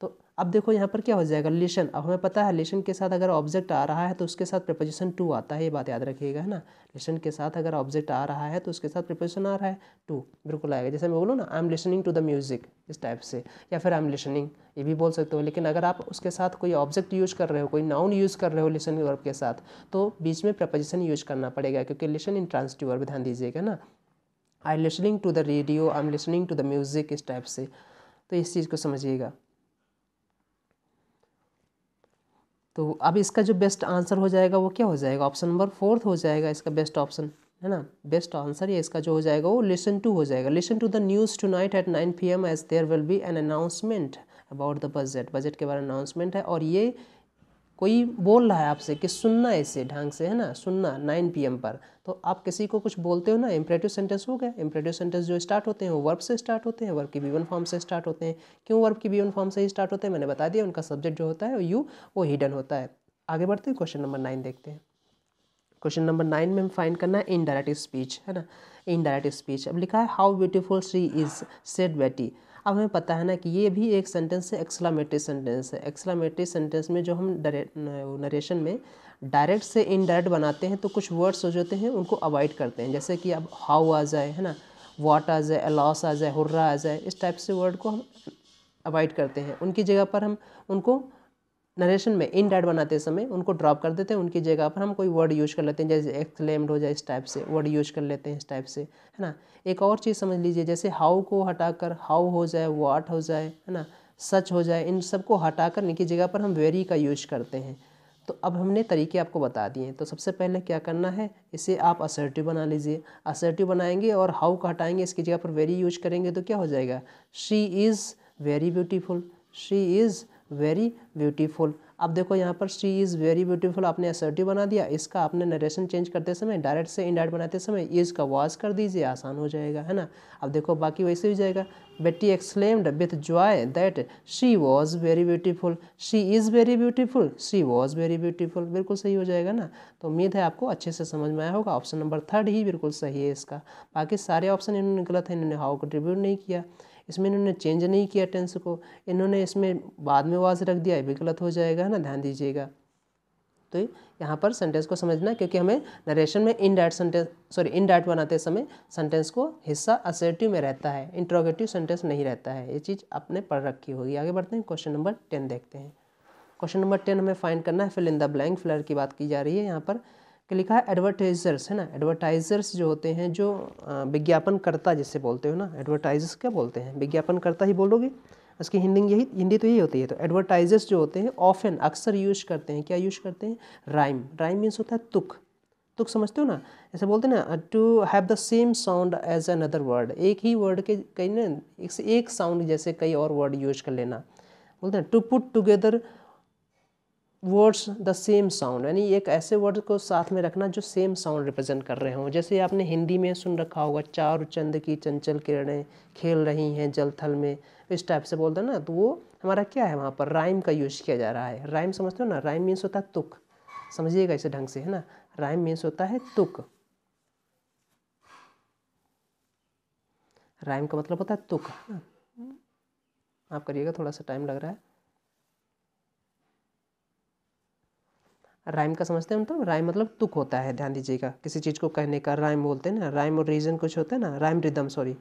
S1: तो अब देखो यहाँ पर क्या हो जाएगा लेशन अब हमें पता है लेशन के साथ अगर ऑब्जेक्ट आ रहा है तो उसके साथ प्रपोजिशन टू आता है ये बात याद रखिएगा है ना लेशन के साथ अगर ऑब्जेक्ट आ रहा है तो उसके साथ प्रपोजिशन आ रहा है टू बिल्कुल आएगा जैसे मैं बोलूँ ना I am listening to the music इस टाइप से या फिर आई एम लिसनिंग ये भी बोल सकते हो लेकिन अगर आप उसके साथ कोई ऑब्जेक्ट यूज कर रहे हो कोई नाउन यूज़ कर रहे हो लिसन वर्ब के साथ तो बीच में प्रपोजिशन यूज करना पड़ेगा क्योंकि लेशन इन ट्रांसटिव वर्ब ध्यान दीजिएगा ना I listening to the radio I am listening to the music इस टाइप से तो इस चीज़ को समझिएगा तो अब इसका जो बेस्ट आंसर हो जाएगा वो क्या हो जाएगा ऑप्शन नंबर फोर्थ हो जाएगा इसका बेस्ट ऑप्शन है ना बेस्ट आंसर या इसका जो हो जाएगा वो लिसन टू हो जाएगा listen to the news tonight at nine P M as there will be an announcement about the budget budget के बारे में अनाउंसमेंट है और ये कोई बोल रहा है आपसे कि सुनना ऐसे ढंग से है ना सुनना 9 पीएम पर तो आप किसी को कुछ बोलते हो ना इम्परेटिव सेंटेंस हो गया इम्परेटिव सेंटेंस जो स्टार्ट होते हैं वो वर्ब से स्टार्ट होते हैं वर्ब की बीवन फॉर्म से स्टार्ट होते हैं क्यों वर्ब की बीवन फॉर्म से ही स्टार्ट होते हैं मैंने बता दिया उनका सब्जेक्ट जो होता है यू वो हिडन होता है आगे बढ़ते हैं क्वेश्चन नंबर नाइन देखते हैं क्वेश्चन नंबर नाइन में हम फाइन करना है इनडायरेक्ट स्पीच है ना इनडायरेक्ट स्पीच अब लिखा है how beautiful she is said Betty अब हमें पता है ना कि ये भी एक सेंटेंस है एक्सलामेटरी सेंटेंस है एक्सलामेटरी सेंटेंस में जो हम नरेशन में डायरेक्ट से इनडायरेक्ट बनाते हैं तो कुछ वर्ड्स हो जाते हैं उनको अवॉइड करते हैं जैसे कि अब हाउ आ जाए है ना वाट आ जाए अलॉस आ जाए हुर्रा आ जाए इस टाइप से वर्ड को हम अवॉइड करते हैं उनकी जगह पर हम उनको नरेशन में इन डैड बनाते समय उनको ड्रॉप कर देते हैं उनकी जगह पर हम कोई वर्ड यूज कर लेते हैं जैसे एक्सलेम्ड हो जाए इस टाइप से वर्ड यूज कर लेते हैं इस टाइप से है ना एक और चीज़ समझ लीजिए जैसे हाउ को हटाकर हाउ हो जाए वाट हो जाए है ना सच हो जाए इन सबको कर इनकी जगह पर हम वेरी का यूज करते हैं तो अब हमने तरीके आपको बता दिए तो सबसे पहले क्या करना है इसे आप असर्टिव बना लीजिए असर्टिव बनाएंगे और हाउ का हटाएंगे इसकी जगह पर वेरी यूज करेंगे तो क्या हो जाएगा she is very beautiful she is very beautiful अब देखो यहाँ पर शी इज़ वेरी ब्यूटीफुल आपने असर्टिव बना दिया इसका आपने नरेशन चेंज करते समय डायरेक्ट से इंडायरेक्ट बनाते समय इज़ का वॉज कर दीजिए आसान हो जाएगा है ना अब देखो बाकी वैसे भी जाएगा Betty exclaimed with joy that she was very beautiful she is very beautiful she was very beautiful बिल्कुल सही हो जाएगा ना तो उम्मीद है आपको अच्छे से समझ में आया होगा ऑप्शन नंबर थर्ड ही बिल्कुल सही है इसका बाकी सारे ऑप्शन इन्होंने गलत है इन्होंने हाउ कंट्रीब्यूट नहीं किया इसमें इन्होंने चेंज नहीं किया टेंस को इन्होंने इसमें बाद में वाज रख दिया भी गलत हो जाएगा है ना ध्यान दीजिएगा तो यहाँ पर सेंटेंस को समझना क्योंकि हमें नरेशन में in diet sentence sorry in diet बनाते समय सेंटेंस को हिस्सा असर्टिव में रहता है इंट्रोगेटिव सेंटेंस नहीं रहता है ये चीज़ आपने पढ़ रखी होगी आगे बढ़ते हैं क्वेश्चन नंबर टेन देखते हैं क्वेश्चन नंबर टेन हमें फाइंड करना है fill in the blank filler की बात की जा रही है यहाँ पर कि लिखा है एडवर्टाइजर्स है ना एडवर्टाइजर्स जो होते हैं जो विज्ञापनकर्ता जिसे बोलते हो ना एडवर्टाइजर्स क्या बोलते हैं विज्ञापनकर्ता ही बोलोगे उसकी हिंदी यही हिंदी तो यही होती है तो एडवर्टाइजर्स जो होते हैं ऑफन अक्सर यूज करते हैं क्या यूज करते हैं राइम राइम मीन्स होता है तुक तुक समझते हो ना ऐसे बोलते हैं ना to have the same sound as another word एक ही वर्ड के कई ना एक से एक साउंड जैसे कई और वर्ड यूज कर लेना बोलते हैं to put together words the same sound यानी एक ऐसे वर्ड को साथ में रखना जो सेम साउंड रिप्रेजेंट कर रहे हों जैसे आपने हिंदी में सुन रखा होगा चार चंद की चंचल किरणें खेल रही हैं जलथल में इस टाइप से बोलते हैं ना तो वो हमारा क्या है वहाँ पर राइम का यूज़ किया जा रहा है राइम समझते हो ना राइम मीन्स होता है तुक समझिएगा इसे ढंग से है ना राइम मीन्स होता है तुक राइम का मतलब होता है तुक हाँ। आप करिएगा थोड़ा सा टाइम लग रहा है राइम का समझते हैं तो? मतलब राइम मतलब तुक होता है ध्यान दीजिएगा किसी चीज़ को कहने का राइम बोलते हैं ना राइम और रीजन कुछ होता है ना राइम रिदम सॉरी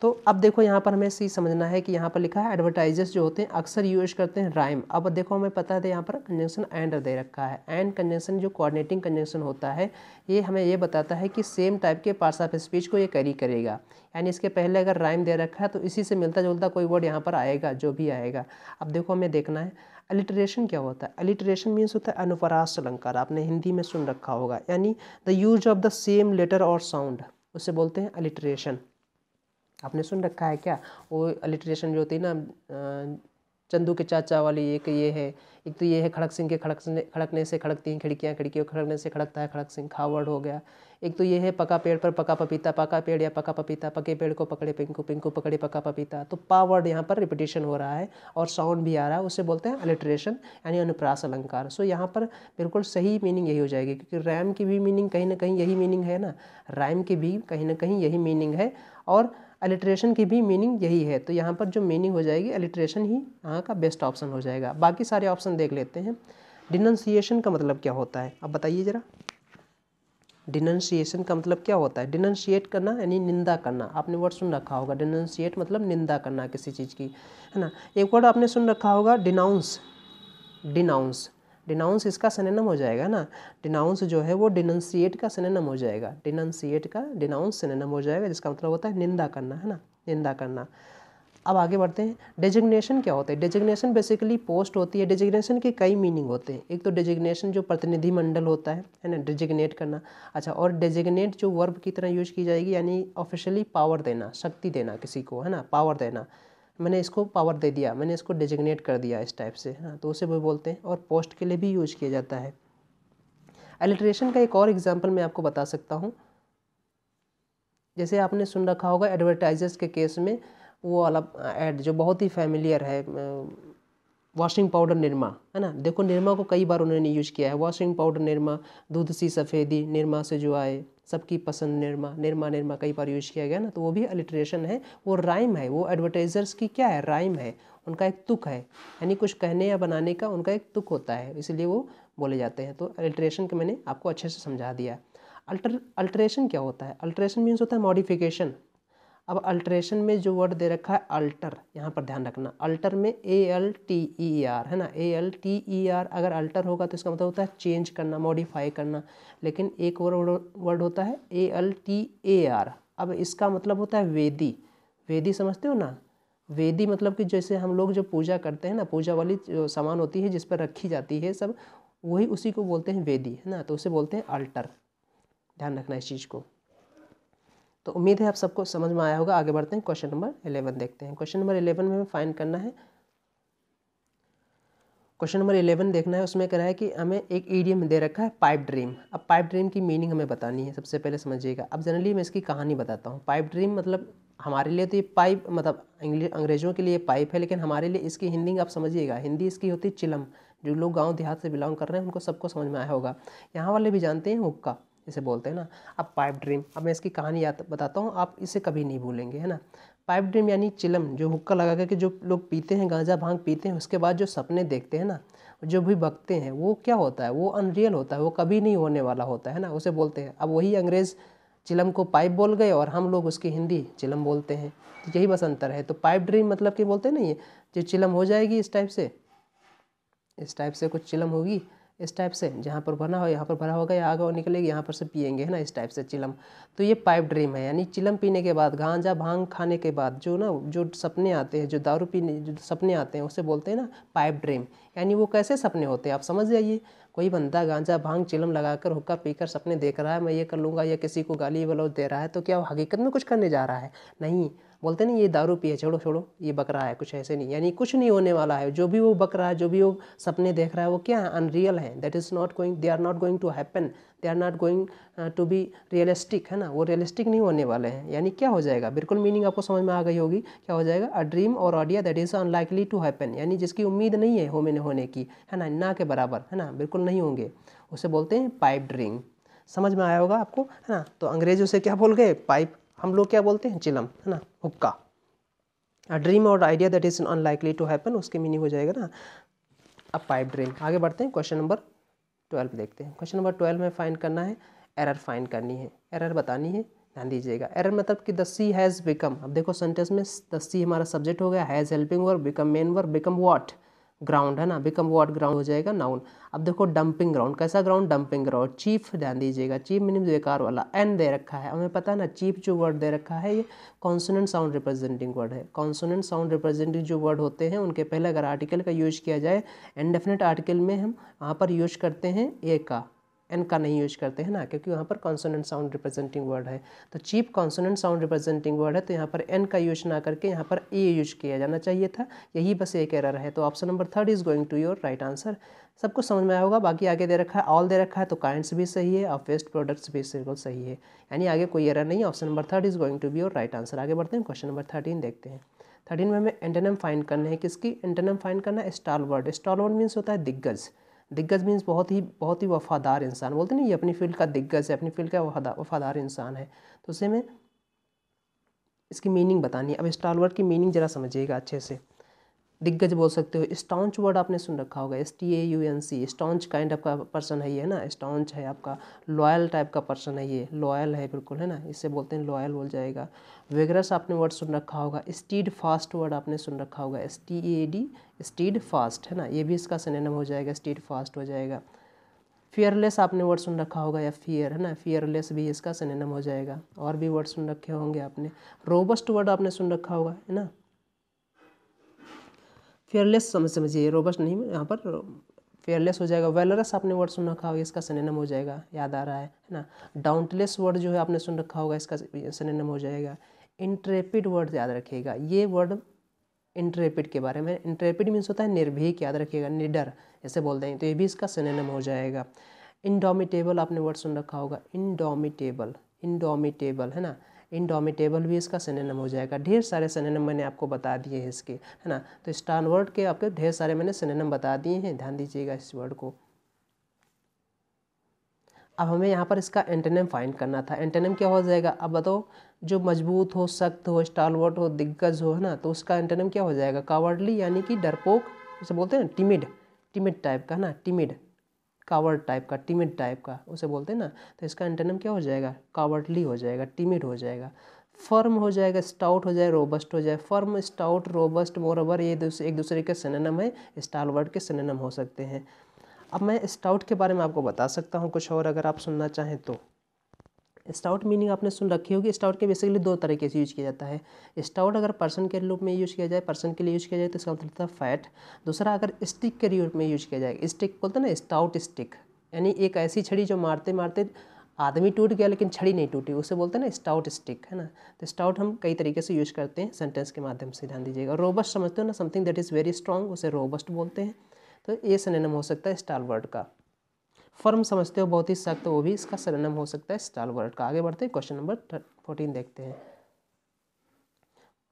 S1: तो अब देखो यहाँ पर हमें सी समझना है कि यहाँ पर लिखा है एडवर्टाइजर्स जो होते हैं अक्सर यूज करते हैं राइम अब देखो हमें पता है यहाँ पर कंजंक्शन एंड दे रखा है एंड कंजंक्शन जो कोऑर्डिनेटिंग कंजंक्शन होता है ये हमें ये बताता है कि सेम टाइप के पार्ट्स ऑफ स्पीच को ये कैरी करेगा यानी इसके पहले अगर राइम दे रखा है तो इसी से मिलता जुलता कोई वर्ड यहाँ पर आएगा जो भी आएगा अब देखो हमें देखना है अलिट्रेशन क्या होता है अलिट्रेशन मीन्स होता है अनुपरास अलंकार आपने हिंदी में सुन रखा होगा यानी the use of the same letter or sound उसे बोलते हैं अलिट्रेशन आपने सुन रखा है क्या वो अलिट्रेशन जो होती है ना चंदू के चाचा वाली एक ये है एक तो ये है खड़क सिंह के खड़क खड़कने से खड़कती हैं खिड़कियाँ खिड़कियों खड़कने से खड़कता है खड़क सिंह खावड़ हो गया एक तो ये है पका पेड़ पर पका पपीता पका पेड़ या पका पपीता पके पेड़ को पकड़े पिंकू पिंकू पकड़े पका पपीता तो पावर्ड यहाँ पर रिपीटेशन हो रहा है और साउंड भी आ रहा है उसे बोलते हैं अलिट्रेशन यानी अनुप्रास अलंकार सो यहाँ पर बिल्कुल सही मीनिंग यही हो जाएगी क्योंकि रैम की भी मीनिंग कहीं ना कहीं यही मीनिंग है ना रैम की भी कहीं ना कहीं यही मीनिंग है और एलिट्रेशन की भी मीनिंग यही है तो यहाँ पर जो मीनिंग हो जाएगी एलिट्रेशन ही यहाँ का बेस्ट ऑप्शन हो जाएगा बाकी सारे ऑप्शन देख लेते हैं डिनन्सिएशन का मतलब क्या होता है अब बताइए ज़रा डिनन्सिएशन का मतलब क्या होता है डिनन्शिएट करना यानी निंदा करना आपने वर्ड सुन रखा होगा डिनन्शिएट मतलब निंदा करना किसी चीज़ की है ना एक वर्ड आपने सुन रखा होगा डिनाउंस डिनाउंस डिनाउंस इसका सनेनम हो जाएगा ना डिनाउंस जो है वो डिनंसिएट का सनेनम हो जाएगा डिनंसिएट का डिनाउंस सनेनम हो जाएगा जिसका मतलब होता है निंदा करना है ना निंदा करना अब आगे बढ़ते हैं डेजिग्नेशन क्या होता है डेजिग्नेशन बेसिकली पोस्ट होती है डेजिग्नेशन के कई मीनिंग होते हैं एक तो डेजिग्नेशन जो प्रतिनिधि मंडल होता है है ना डेजिग्नेट करना अच्छा और डेजिग्नेट जो वर्ब की तरह यूज की जाएगी यानी ऑफिशियली पावर देना शक्ति देना किसी को है ना पावर देना मैंने इसको पावर दे दिया मैंने इसको डिजिग्नेट कर दिया इस टाइप से हाँ तो उसे वो बोलते हैं और पोस्ट के लिए भी यूज किया जाता है एलिट्रेशन का एक और एग्जाम्पल मैं आपको बता सकता हूँ जैसे आपने सुन रखा होगा एडवर्टाइजर्स के केस में वो वाला एड जो बहुत ही फैमिलियर है वॉशिंग पाउडर निरमा है ना देखो निरमा को कई बार उन्होंने यूज किया है वॉशिंग पाउडर निरमा दूध सी सफ़ेदी निरमा से जो आए सबकी पसंद निरमा निरमा निरमा कई बार यूज किया गया ना तो वो भी अलिट्रेशन है वो राइम है वो एडवर्टाइजर्स की क्या है राइम है उनका एक तुक है यानी कुछ कहने या बनाने का उनका एक तुक होता है इसलिए वो बोले जाते हैं तो अल्ट्रेशन के मैंने आपको अच्छे से समझा दिया अल्टर अल्ट्रेशन क्या होता है अल्ट्रेशन मीन्स होता है मॉडिफिकेशन अब अल्ट्रेशन में जो वर्ड दे रखा है अल्टर यहाँ पर ध्यान रखना अल्टर में A L T E R है ना A L T E R अगर अल्टर होगा तो इसका मतलब होता है चेंज करना मॉडिफाई करना लेकिन एक और वर्ड होता है A L T A R अब इसका मतलब होता है वेदी वेदी समझते हो ना वेदी मतलब कि जैसे हम लोग जो पूजा करते हैं ना पूजा वाली जो सामान होती है जिस पर रखी जाती है सब वही उसी को बोलते हैं वेदी है ना तो उसे बोलते हैं अल्टर ध्यान रखना इस चीज़ को तो उम्मीद है आप सबको समझ में आया होगा आगे बढ़ते हैं क्वेश्चन नंबर इलेवन देखते हैं क्वेश्चन नंबर इलेवन में हमें फाइन करना है क्वेश्चन नंबर इलेवन देखना है उसमें कह रहा है कि हमें एक ईडीएम दे रखा है पाइप ड्रीम अब पाइप ड्रीम की मीनिंग हमें बतानी है सबसे पहले समझिएगा अब जनरली मैं इसकी कहानी बताता हूँ पाइप ड्रीम मतलब हमारे लिए तो ये पाइप मतलब इंग्लिश अंग्रेज़ों के लिए पाइप है लेकिन हमारे लिए इसकी हिंदी आप समझिएगा हिंदी इसकी होती है चिलम जो लोग गाँव देहात से बिलोंग कर रहे हैं उनको सबको समझ में आया होगा यहाँ वाले भी जानते हैं हुक्का इसे बोलते हैं ना अब पाइप ड्रीम अब मैं इसकी कहानी याद बताता हूँ आप इसे कभी नहीं भूलेंगे है ना पाइप ड्रीम यानी चिलम जो हुक्का लगा करके जो लोग पीते हैं गांजा भांग पीते हैं उसके बाद जो सपने देखते हैं ना जो भी बकते हैं वो क्या होता है वो अनरियल होता है वो कभी नहीं होने वाला होता है ना उसे बोलते हैं अब वही अंग्रेज़ चिलम को पाइप बोल गए और हम लोग उसकी हिंदी चिलम बोलते हैं तो यही बस अंतर है तो पाइप ड्रीम मतलब कि बोलते हैं ना ये जो चिलम हो जाएगी इस टाइप से इस टाइप से कुछ चिलम होगी इस टाइप से जहाँ पर भरना हो यहाँ पर भरा होगा या आगे और निकलेगी यहाँ पर से पियेंगे है ना इस टाइप से चिलम तो ये पाइप ड्रीम है यानी चिलम पीने के बाद गांजा भांग खाने के बाद जो ना जो सपने आते हैं जो दारू पीने जो सपने आते हैं उसे बोलते हैं ना पाइप ड्रीम यानी वो कैसे सपने होते हैं आप समझ जाइए कोई बंदा गांजा भांग चिलम लगाकर हुक्का पीकर सपने देख रहा है मैं ये कर लूँगा या किसी को गाली बलौज दे रहा है तो क्या वो हकीकत में कुछ करने जा रहा है नहीं बोलते नहीं ये दारू पिए छोड़ो छोड़ो ये बकरा है कुछ ऐसे नहीं यानी कुछ नहीं होने वाला है जो भी वो बकरा है जो भी वो सपने देख रहा है वो क्या है अनरियल है that is not going they are not going to happen they are not going to be realistic है ना वो रियलिस्टिक नहीं होने वाले हैं यानी क्या हो जाएगा बिल्कुल मीनिंग आपको समझ में आ गई होगी क्या हो जाएगा a dream or idea that is unlikely to happen यानी जिसकी उम्मीद नहीं है होमिन होने की है ना ना के बराबर है ना बिल्कुल नहीं होंगे उसे बोलते हैं पाइप ड्रिंग समझ में आया होगा आपको है ना तो अंग्रेज उसे क्या बोल गए पाइप हम लोग क्या बोलते हैं चिलम है ना हुक्का a dream or idea that is unlikely to happen उसके मीनिंग हो जाएगा ना अ पाइप ड्रीम आगे बढ़ते हैं क्वेश्चन नंबर ट्वेल्व देखते हैं क्वेश्चन नंबर ट्वेल्व में फाइंड करना है एरर फाइंड करनी है एरर बतानी है ध्यान दीजिएगा एरर मतलब कि द सी हैज़ बिकम अब देखो सेंटेंस में द सी हमारा सब्जेक्ट हो गया has helping verb become main verb become what ground है ना बिकम वॉट ग्राउंड हो जाएगा नाउन अब देखो डंपिंग ग्राउंड कैसा ग्राउंड डंपिंग ग्राउंड चीफ ध्यान दीजिएगा चीफ मीनिंग बेकार वाला एन दे रखा है हमें पता है ना चीफ जो वर्ड दे रखा है ये कॉन्सोनेंट साउंड रिप्रेजेंटिंग वर्ड है कॉन्सोनेंट साउंड रिप्रेजेंटिंग जो वर्ड होते हैं उनके पहले अगर आर्टिकल का यूज किया जाए एनडेफिनेट आर्टिकल में हम वहाँ पर यूज करते हैं ए का एन का नहीं यूज करते हैं ना क्योंकि वहाँ पर कॉन्सोनेंट साउंड रिप्रेजेंटिंग वर्ड है तो cheap consonant sound representing word है तो यहाँ पर एन का यूज ना करके यहाँ पर ए यूज किया जाना चाहिए था यही बस एक एरर है तो option number third is going to your right answer सबको समझ में आया होगा बाकी आगे दे रखा है ऑल दे रखा है तो काइंड्स भी सही है और वेस्ट प्रोडक्ट्स भी बिल्कुल सही है यानी आगे कोई एरर नहीं option number third is going to be your right answer आगे बढ़ते हैं क्वेश्चन नंबर थर्टीन देखते हैं थर्टीन में हमें एंटेनम फाइंड करना है किसकी एंटेनम फाइंड करना है stalwart stalwart means होता है दिग्गज दिग्गज मीन्स बहुत ही बहुत ही वफादार इंसान बोलते नहीं ये अपनी फील्ड का दिग्गज है अपनी फील्ड का वफादार वफादार इंसान है तो उसे में इसकी मीनिंग बतानी है अब स्टार वर्ड की मीनिंग ज़रा समझिएगा अच्छे से दिग्गज बोल सकते हो स्टॉन्च वर्ड आपने सुन रखा होगा S T A U N C staunch kind का पर्सन है ये ना स्टॉन्च है आपका लॉयल टाइप का पर्सन है ये लॉयल है बिल्कुल है ना इसे बोलते हैं लॉयल बोल जाएगा वेगरस आपने वर्ड सुन रखा होगा स्टीड फास्ट वर्ड आपने सुन रखा होगा S T A D steadfast है ना ये भी इसका सनेनम हो जाएगा स्टीड फास्ट हो जाएगा फियरलेस आपने वर्ड सुन रखा होगा या फियर है ना फियरलेस भी इसका सनेनम हो जाएगा और भी वर्ड सुन रखे होंगे आपने रोबस्ट वर्ड आपने सुन रखा होगा है ना फेयरलेस समझ समझिए रोबस्ट नहीं यहाँ पर फेयरलेस हो जाएगा वेलरस आपने वर्ड सुन रखा होगा इसका सनेनम हो जाएगा याद आ रहा है है ना डाउंटलेस वर्ड जो है आपने सुन रखा होगा इसका सनेनम हो जाएगा इंट्रेपिड वर्ड याद रखिएगा ये वर्ड इंट्रेपिड के बारे में इंट्रेपिड मीन्स होता है निर्भीक याद रखिएगा निडर ऐसे बोल देंगे तो ये भी इसका सनेनम हो जाएगा इनडोमिटेबल आपने वर्ड सुन रखा होगा इनडोमिटेबल इनडोमिटेबल है ना इनडोमिटेबल भी इसका सेनेनम हो जाएगा ढेर सारे सेनेनम मैंने आपको बता दिए हैं इसके है ना तो स्टान वर्ड के आपके ढेर सारे मैंने सेनेनम बता दिए हैं ध्यान दीजिएगा इस वर्ड को अब हमें यहाँ पर इसका एंटेनम फाइंड करना था एंटेनम क्या हो जाएगा अब बताओ जो मजबूत हो सख्त हो स्टालवर्ट हो दिग्गज हो है ना तो उसका एंटेनम क्या हो जाएगा कावर्डली यानी कि डरपोक उसे बोलते हैं टिमिड टिमिड टाइप का है ना टिमिड कावर्ड टाइप का टिमिड टाइप का उसे बोलते हैं ना तो इसका एंटेनम क्या हो जाएगा कावर्डली हो जाएगा टिमिड हो जाएगा फर्म हो जाएगा स्टाउट हो जाए रोबस्ट हो जाए फर्म स्टाउट रोबस्ट मोरओवर ये एक दूसरे के सनेनम है स्टालवर्ड के सनेनम हो सकते हैं अब मैं स्टाउट के बारे में आपको बता सकता हूँ कुछ और अगर आप सुनना चाहें तो स्टाउट मीनिंग आपने सुन रखी होगी स्टाउट के बेसिकली दो तरीके से यूज किया जाता है स्टाउट अगर पर्सन के रूप में यूज किया जाए पर्सन के लिए यूज किया जाए तो इसका मतलब होता है फैट दूसरा अगर स्टिक के रूप में यूज किया जाए स्टिक बोलते हैं ना स्टाउट स्टिक यानी एक ऐसी छड़ी जो मारते मारते आदमी टूट गया लेकिन छड़ी नहीं टूटी उसे बोलते हैं ना स्टाउट स्टिक है ना तो स्टाउट हम कई तरीके से यूज़ करते हैं सेंटेंस के माध्यम से ध्यान दीजिएगा रोबस्ट समझते हो ना something that is very strong उसे रोबस्ट बोलते हैं तो ये सनम हो सकता है स्टार वर्ड का फर्म समझते हो बहुत ही सख्त वो भी इसका सरनम हो सकता है स्टाल वर्ड का आगे बढ़ते हैं क्वेश्चन नंबर फोर्टीन देखते हैं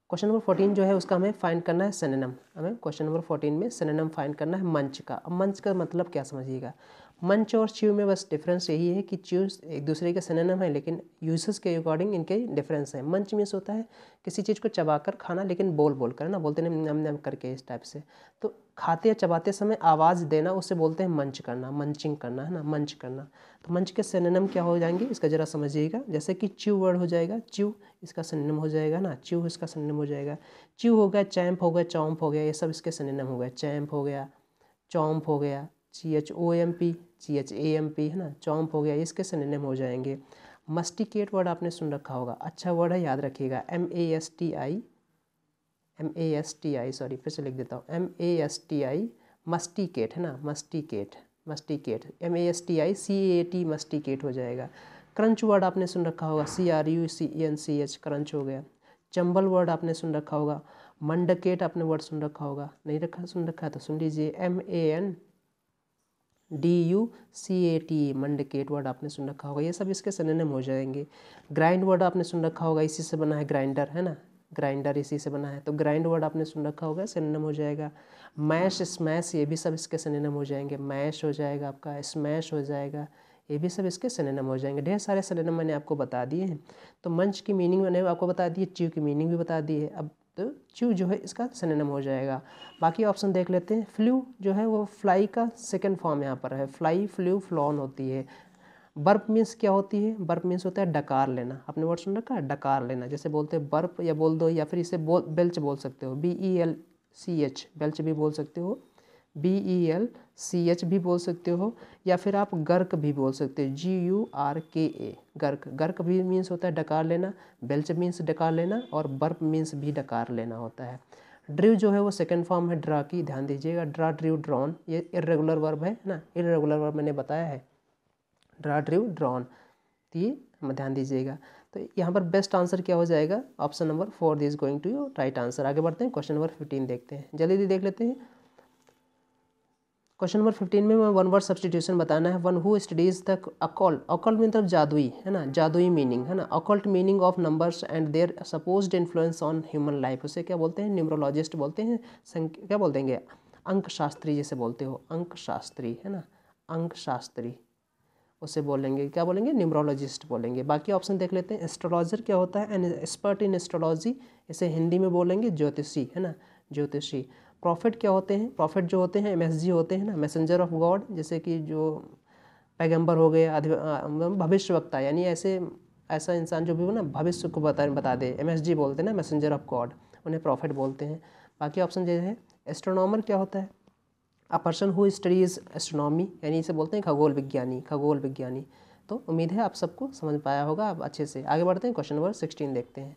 S1: क्वेश्चन नंबर फोर्टीन जो है उसका हमें फाइंड करना है सननम हमें क्वेश्चन नंबर फोर्टीन में सननम फाइंड करना है मंच का अब मंच का मतलब क्या समझिएगा मंच और च्यू में बस डिफरेंस यही है कि च्यू एक दूसरे के सननम है लेकिन यूजर्स के अकॉर्डिंग इनके डिफरेंस है मंच मीन्स होता है किसी चीज़ को चबाकर खाना लेकिन बोल बोल कर ना बोलते नम नम करके इस टाइप से तो खाते या चबाते समय आवाज़ देना उसे बोलते हैं मंच करना मंचिंग करना है ना मंच करना तो मंच के सेनेनम क्या हो जाएंगे इसका ज़रा समझिएगा जैसे कि च्यू वर्ड हो जाएगा च्यू इसका सेनेनम हो जाएगा ना च्यू इसका सेनेनम हो जाएगा च्यू हो गया चैम्प हो गया चौम्प हो गया ये सब इसके सेनेनम हो गया चैम्प हो गया चौम्प हो गया C H O M P C H A M P है ना चौम्प हो गया इसके सेनेनम हो जाएंगे मस्टिकेट वर्ड आपने सुन रखा होगा अच्छा वर्ड है याद रखिएगा M A S T I M A S T I sorry फिर से लिख देता हूँ M A S T I masticate है ना masticate masticate M A S T I C A T masticate हो जाएगा क्रंच वर्ड आपने सुन रखा होगा C R U C N C H crunch हो गया चंबल वर्ड आपने सुन रखा होगा मंडकेट आपने वर्ड सुन रखा होगा नहीं रखा सुन रखा है तो सुन लीजिए M A N D U C A T manducate word आपने सुन रखा होगा ये सब इसके सननेम हो जाएंगे ग्राइंड वर्ड आपने सुन रखा होगा इसी से बना है ग्राइंडर है ना ग्राइंडर इसी से बना है तो ग्राइंड वर्ड आपने सुन रखा होगा सिनेम हो जाएगा मैश स्मैश ये भी सब इसके सिनेम हो जाएंगे मैश हो जाएगा आपका स्मैश हो जाएगा ये भी सब इसके सिनेम हो जाएंगे ढेर सारे सिनेम मैंने आपको बता दिए हैं तो मंच की मीनिंग मैंने आपको बता दी है च्यू की मीनिंग भी बता दी है अब तो च्यू जो है इसका सिनेम हो जाएगा बाकी ऑप्शन देख लेते हैं फ्लू जो है वो फ्लाई का सेकेंड फॉर्म यहाँ पर है फ्लाई फ्लू फ्लॉन होती है बर्फ मीन्स क्या होती है बर्फ मीन्स होता है डकार लेना आपने वर्ड सुन रखा है डकार लेना जैसे बोलते हैं बर्फ़ या बोल दो या फिर इसे बोल बेल्च बोल सकते हो B E L C H belch भी बोल सकते हो B E L C H भी बोल सकते हो या फिर आप गर्क भी बोल सकते हो जी यू आर के ए गर्क गर्क भी मीन्स होता है डकार लेना बेल्च मीन्स डकार लेना और बर्फ मीन्स भी डकार लेना होता है ड्रिव जो है वो सेकेंड फॉर्म है ड्रा की ध्यान दीजिएगा ड्रा ड्रिव ड्रॉन ये इरेगुलर वर्ब है ना इरेगुलर वर्ब मैंने बताया है ड्रा ड्रिव ड्रॉन तो ये ध्यान दीजिएगा तो यहाँ पर बेस्ट आंसर क्या हो जाएगा option number four this going to your right answer आगे बढ़ते हैं क्वेश्चन नंबर फिफ्टीन देखते हैं जल्दी देख लेते हैं क्वेश्चन नंबर फिफ्टीन में वन वर्ड सब्सटीट्यूशन बताना है one who studies the occult occult mean तरफ जादुई है ना जादुई मीनिंग है ना occult meaning of numbers and their supposed influence on human life उसे क्या बोलते हैं न्यूमरोलॉजिस्ट बोलते हैं क्या बोल देंगे अंक शास्त्री जैसे बोलते हो अंक शास्त्री है ना अंक शास्त्री उसे बोलेंगे क्या बोलेंगे न्यूमरोलॉजिस्ट बोलेंगे बाकी ऑप्शन देख लेते हैं एस्ट्रोलॉजर क्या होता है एंड एक्सपर्ट इन एस्ट्रोलॉजी इसे हिंदी में बोलेंगे ज्योतिषी है ना ज्योतिषी प्रॉफिट क्या होते हैं प्रॉफिट जो होते हैं एम होते हैं ना मैसेंजर ऑफ गॉड जैसे कि जो पैगंबर हो गए मतलब भविष्य वक्ता यानी ऐसे ऐसा इंसान जो भी हो ना भविष्य को बता बता दे एम बोलते हैं ना मैसेंजर ऑफ गॉड उन्हें प्रॉफिट बोलते हैं बाकी ऑप्शन जो है एस्ट्रोनॉमर क्या होता है a person who studies astronomy यानी इसे बोलते हैं खगोल विज्ञानी खगोल विज्ञानी तो उम्मीद है आप सबको समझ पाया होगा आप अच्छे से आगे बढ़ते हैं क्वेश्चन नंबर सिक्सटीन देखते हैं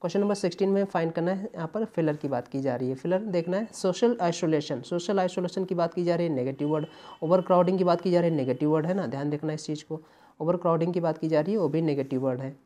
S1: क्वेश्चन नंबर सिक्सटीन में फाइंड करना है यहाँ पर फिलर की बात की जा रही है फिलर देखना है सोशल आइसोलेशन सोशल आइसोलेशन की बात की जा रही है नेगेटिव वर्ड ओवर क्राउडिंग की बात की जा रही है नेगेटिव वर्ड है ना ध्यान देखना इस चीज़ को ओवर क्राउडिंग की बात की जा रही है वो भी नेगेटिव वर्ड है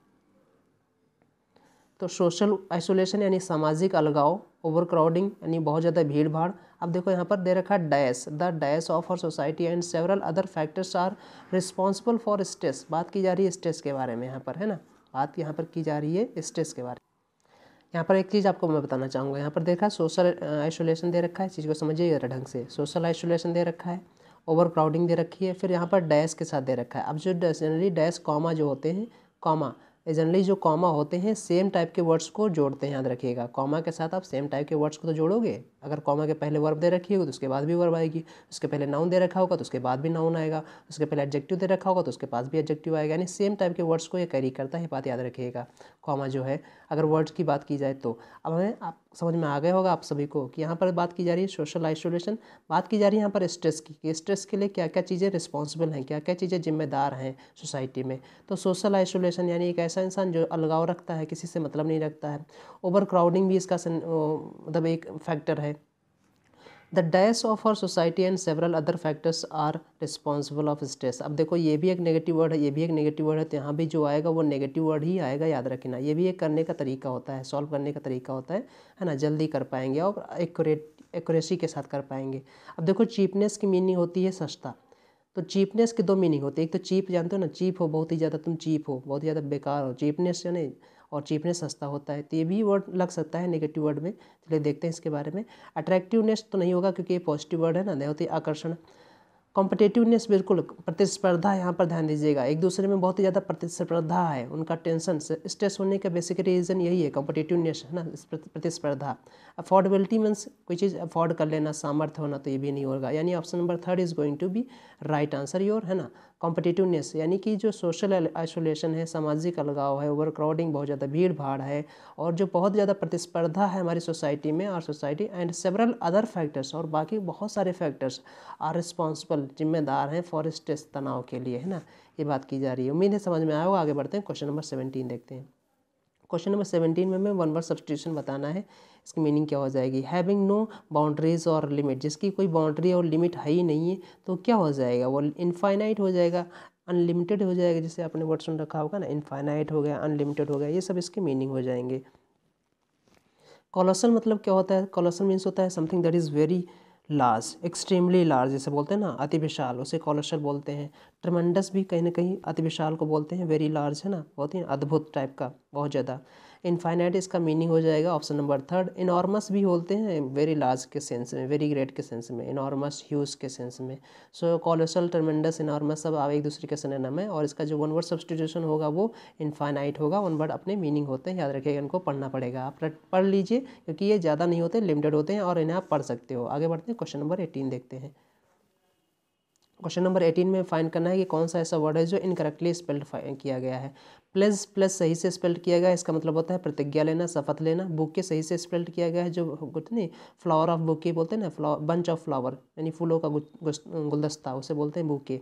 S1: तो सोशल आइसोलेशन यानी सामाजिक अलगाव ओवर क्राउडिंग यानी बहुत ज़्यादा भीड़ भाड़ अब देखो यहाँ पर दे रखा dash the dash of are society and several other factors are responsible for stress बात की जा रही है स्ट्रेस के बारे में यहाँ पर है ना बात यहाँ पर की जा रही है स्ट्रेस के बारे में यहाँ पर एक चीज़ आपको मैं बताना चाहूँगा यहाँ पर देखा सोशल आइसोलेशन दे रखा है चीज़ को समझिए ढंग से सोशल आइसोलेशन दे रखा है ओवर क्राउडिंग दे रखी है फिर यहाँ पर डैश के साथ दे रखा है अब जो जनरली डैश कॉमा जो होते हैं कॉमा जनरली जो कॉमा होते हैं सेम टाइप के वर्ड्स को जोड़ते हैं याद रखिएगा कॉमा के साथ आप सेम टाइप के वर्ड्स को तो जोड़ोगे अगर कॉमा के पहले वर्ब दे रखी होगी तो उसके बाद भी वर्ब आएगी उसके पहले नाउन दे रखा होगा तो उसके बाद भी नाउन आएगा उसके पहले एडजेक्टिव दे रखा होगा तो उसके पास भी एडजेक्टिव आएगा यानी सेम टाइप के वर्ड्स को ये कैरी करता है बात याद रखिएगा कॉमा जो है अगर वर्ड्स की बात की जाए तो अब हमें आप समझ में आ गया होगा आप सभी को कि यहाँ पर बात की जा रही है सोशल आइसोलेशन बात की जा रही है यहाँ पर स्ट्रेस की कि स्ट्रेस के लिए क्या क्या चीज़ें रिस्पॉन्सिबल हैं क्या क्या चीज़ें जिम्मेदार हैं सोसाइटी में तो सोशल आइसोलेशन यानी एक ऐसा इंसान जो अलगाव रखता है किसी से मतलब नहीं रखता है ओवर क्राउडिंग भी इसका मतलब एक फैक्टर है the dash of are society and several other factors are responsible of stress अब देखो ये भी एक नेगेटिव वर्ड है ये भी एक नेगेटिव वर्ड है तो यहाँ भी जो आएगा वो नेगेटिव वर्ड ही आएगा याद रखना ये भी एक करने का तरीका होता है सॉल्व करने का तरीका होता है है ना जल्दी कर पाएंगे और एक्यूरेट एक्यूरेसी के साथ कर पाएंगे अब देखो चीपनेस की मीनिंग होती है सस्ता तो चीपनेस की दो मीनिंग होती है एक तो चीप जानते हो ना चीप हो बहुत ही ज़्यादा तुम चीप हो बहुत ही ज़्यादा बेकार हो चीपनेस यानी और चीपनेस सस्ता होता है तो ये भी वर्ड लग सकता है नेगेटिव वर्ड में चलिए देखते हैं इसके बारे में अट्रैक्टिवनेस तो नहीं होगा क्योंकि ये पॉजिटिव वर्ड है ना होती आकर्षण कॉम्पिटेटिवनेस बिल्कुल प्रतिस्पर्धा यहाँ पर ध्यान दीजिएगा एक दूसरे में बहुत ही ज़्यादा प्रतिस्पर्धा है उनका टेंशन स्ट्रेस होने का बेसिक रीज़न यही है कॉम्पिटेटिवनेस है ना प्रतिस्पर्धा अफोर्डेबिलिटी मीन्स कोई चीज़ अफोर्ड कर लेना सामर्थ्य होना तो ये भी नहीं होगा यानी option number third is going to be right answer your है ना कॉम्पिटिटिवनेस यानी कि जो सोशल आइसोलेशन है सामाजिक अलगाव है ओवर क्राउडिंग बहुत ज़्यादा भीड़ भाड़ है और जो बहुत ज़्यादा प्रतिस्पर्धा है हमारी सोसाइटी में और society and several other factors और बाकी बहुत सारे फैक्टर्स आर रिस्पॉन्सिबल जिम्मेदार हैं फॉर स्ट्रेस तनाव के लिए है ना ये बात की जा रही है उम्मीद है समझ में आया होगा आगे बढ़ते हैं क्वेश्चन नंबर सेवेंटीन देखते हैं क्वेश्चन नंबर सेवेंटीन में हमें वन वर्ड सब्सटीट्यूशन बताना है इसकी मीनिंग क्या हो जाएगी हैविंग नो बाउंड्रीज और लिमिट जिसकी कोई बाउंड्री और लिमिट है ही नहीं है तो क्या हो जाएगा वो इनफाइनाइट हो जाएगा अनलिमिटेड हो जाएगा जैसे आपने वर्ड सुन रखा होगा ना इनफाइनाइट हो गया अनलिमिटेड हो गया ये सब इसके मीनिंग हो जाएंगे कॉलोसल मतलब क्या होता है कॉलोसल मीन्स होता है something that is very large extremely large जैसे बोलते हैं ना अति विशाल उसे कॉलोसल बोलते हैं ट्रमेंडस भी कहीं ना कहीं अति विशाल को बोलते हैं वेरी लार्ज है ना बहुत ही अद्भुत टाइप का बहुत ज़्यादा इनफाइनाइट इसका मीनिंग हो जाएगा ऑप्शन नंबर थर्ड इनॉर्मस भी बोलते हैं वेरी लार्ज के सेंस में वेरी ग्रेट के सेंस में इनॉर्मस ह्यूज के सेंस में सो कॉलोसल टर्मेंडस इनॉर्मस सब आप एक दूसरे के नाम है और इसका जो वन वर्ड सब्सटीट्यूशन होगा वो इनफाइनाइट होगा वन वर्ड अपने मीनिंग होते हैं याद रखिएगा इनको पढ़ना पड़ेगा आप पढ़ लीजिए क्योंकि ये ज़्यादा नहीं होते लिमिटेड होते हैं और इन्हें आप पढ़ सकते हो आगे बढ़ते हैं क्वेश्चन नंबर एटीन देखते हैं क्वेश्चन नंबर एटीन में फाइंड करना है कि कौन सा ऐसा वर्ड है जो इनकरेक्टली स्पेल्ड किया गया है प्लस प्लस सही से स्पेल्ड किया गया है इसका मतलब होता है प्रतिज्ञा लेना शपथ लेना के सही से स्पेल्ड किया गया है जो नहीं फ्लावर ऑफ के बोलते हैं ना फ्लावर बंच ऑफ फ्लावर यानी फूलों का गुलदस्ता उसे बोलते हैं के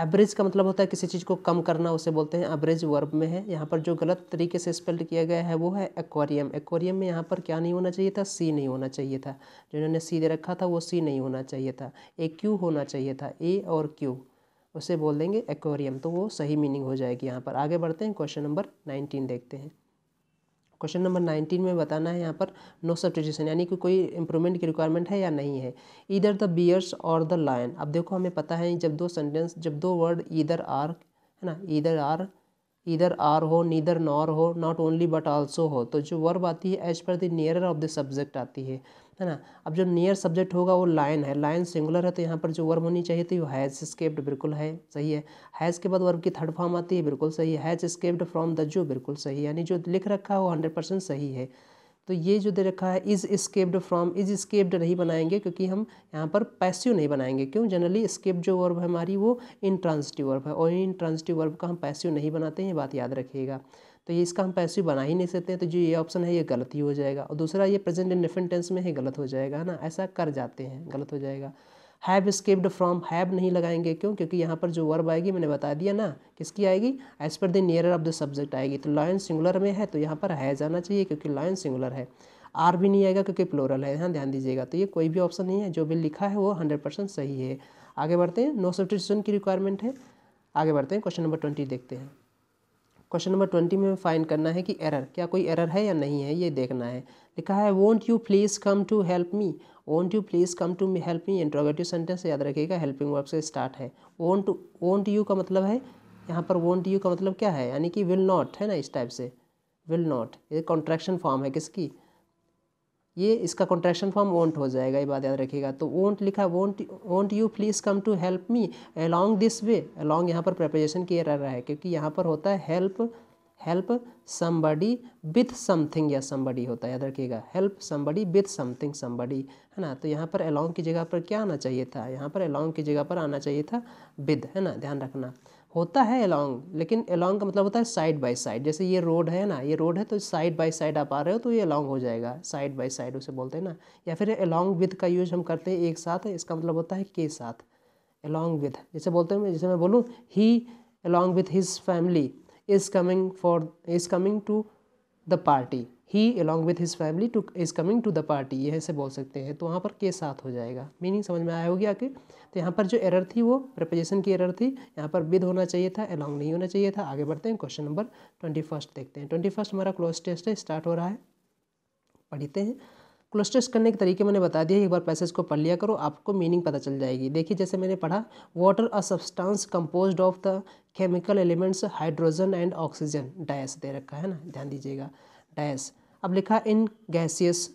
S1: एवरेज का मतलब होता है किसी चीज़ को कम करना उसे बोलते हैं एवरेज वर्ब में है यहाँ पर जो गलत तरीके से स्पेल्ड किया गया है वो है एक्वेरियम एक्वेरियम में यहाँ पर क्या नहीं होना चाहिए था सी नहीं होना चाहिए था जो इन्होंने सी दे रखा था वो सी नहीं होना चाहिए था ए क्यू होना चाहिए था ए और क्यू उसे बोल देंगे एक्वेरियम तो वो सही मीनिंग हो जाएगी यहाँ पर आगे बढ़ते हैं क्वेश्चन नंबर नाइनटीन देखते हैं क्वेश्चन नंबर नाइनटीन में बताना है यहाँ पर नो सब्सटीट्यूशन यानी कि कोई इंप्रूवमेंट की रिक्वायरमेंट है या नहीं है इधर द बियर्स और द लायन अब देखो हमें पता है जब दो सेंटेंस जब दो वर्ड इधर आर है ना इधर आर इधर आर हो नीदर नॉर हो नॉट ओनली बट ऑल्सो हो तो जो वर्ब आती है as per the near of the subject आती है है ना अब जो नियर सब्जेक्ट होगा वो लाइन है लाइन सिंगुलर है तो यहाँ पर जो वर्ब होनी चाहिए थी वो हैज़ स्केप्ड बिल्कुल है सही है हैज़ के बाद वर्ब की थर्ड फॉर्म आती है बिल्कुल सही हैज़ स्केप्ड फ्रॉम द जो बिल्कुल सही यानी जो लिख रखा है वो हंड्रेड परसेंट सही है तो ये जो दे रखा है is escaped from is escaped नहीं बनाएंगे क्योंकि हम यहाँ पर पैसिव नहीं बनाएंगे क्यों जनरली स्केप जो वर्ब है हमारी वो इंट्रांसटिव वर्ब है और इंट्रांसटिव वर्ब का हम पैसिव नहीं बनाते हैं ये बात याद रखिएगा तो ये इसका हम पैसिव बना ही नहीं सकते तो जो ये ऑप्शन है ये गलत ही हो जाएगा और दूसरा ये प्रेजेंट इंडिफिन टेंस में ही गलत हो जाएगा है ना ऐसा कर जाते हैं गलत हो जाएगा हैव स्केप्ड फ्रॉम हैव नहीं लगाएंगे क्यों क्योंकि यहाँ पर जो वर्ब आएगी मैंने बता दिया ना किसकी आएगी as per the near of the subject आएगी तो लॉयन सिंगुलर में है तो यहाँ पर है जाना चाहिए क्योंकि लॉयन सिंगुलर है आर भी नहीं आएगा क्योंकि प्लोरल है यहाँ ध्यान दीजिएगा तो ये कोई भी ऑप्शन नहीं है जो भी लिखा है वो हंड्रेड परसेंट सही है आगे बढ़ते हैं नो सब्सटीट्यूशन की रिक्वायरमेंट है आगे बढ़ते हैं क्वेश्चन नंबर ट्वेंटी देखते हैं क्वेश्चन नंबर ट्वेंटी में फाइन करना है कि एरर क्या कोई एरर है या नहीं है ये देखना है लिखा है won't you please come to help me won't you please come to me help me interrogative sentence याद रखिएगा हेल्पिंग वर्ब से स्टार्ट है वोंट वोंट यू का मतलब है यहाँ पर वोंट यू का मतलब क्या है यानी कि विल नॉट है ना इस टाइप से विल नॉट ये कॉन्ट्रैक्शन फॉर्म है किसकी ये इसका कॉन्ट्रैक्शन फॉर्म वोंट हो जाएगा ये बात याद रखिएगा तो वोंट लिखा won't won't you please come to help me along this way along यहाँ पर प्रेपरेशन किया रह रहा है क्योंकि यहाँ पर होता है help help somebody with something या समबडी होता है याद रखिएगा help somebody with something somebody है ना तो यहाँ पर अलोंग की जगह पर क्या आना चाहिए था यहाँ पर अलोंग की जगह पर आना चाहिए था विद है ना ध्यान रखना होता है अलोंग लेकिन अलोंग का मतलब होता है साइड बाय साइड जैसे ये रोड है ना ये रोड है तो साइड बाय साइड आप आ रहे हो तो ये अलोंग हो जाएगा साइड बाय साइड उसे बोलते हैं ना या फिर अलोंग विद का यूज हम करते हैं एक साथ इसका मतलब होता है के साथ अलोंग विद जैसे बोलते हैं जैसे मैं बोलूँ he along with his family is coming for is coming to the party he along with his family too is coming to the party ये से बोल सकते हैं तो वहाँ पर के साथ हो जाएगा मीनिंग समझ में आया होगी आके तो यहाँ पर जो एरर थी वो प्रपोजिशन की एरर थी यहाँ पर विद होना चाहिए था अलॉन्ग नहीं होना चाहिए था आगे बढ़ते हैं क्वेश्चन नंबर ट्वेंटी फर्स्ट देखते हैं ट्वेंटी फर्स्ट हमारा क्लोज टेस्ट है स्टार्ट हो रहा है पढ़ते हैं क्लस्टर्स करने के तरीके मैंने बता दिया एक बार पैसेज को पढ़ लिया करो आपको मीनिंग पता चल जाएगी देखिए जैसे मैंने पढ़ा water a substance compose of the chemical elements hydrogen and oxygen dice दे रखा है ना ध्यान दीजिएगा डायस अब लिखा in gaseous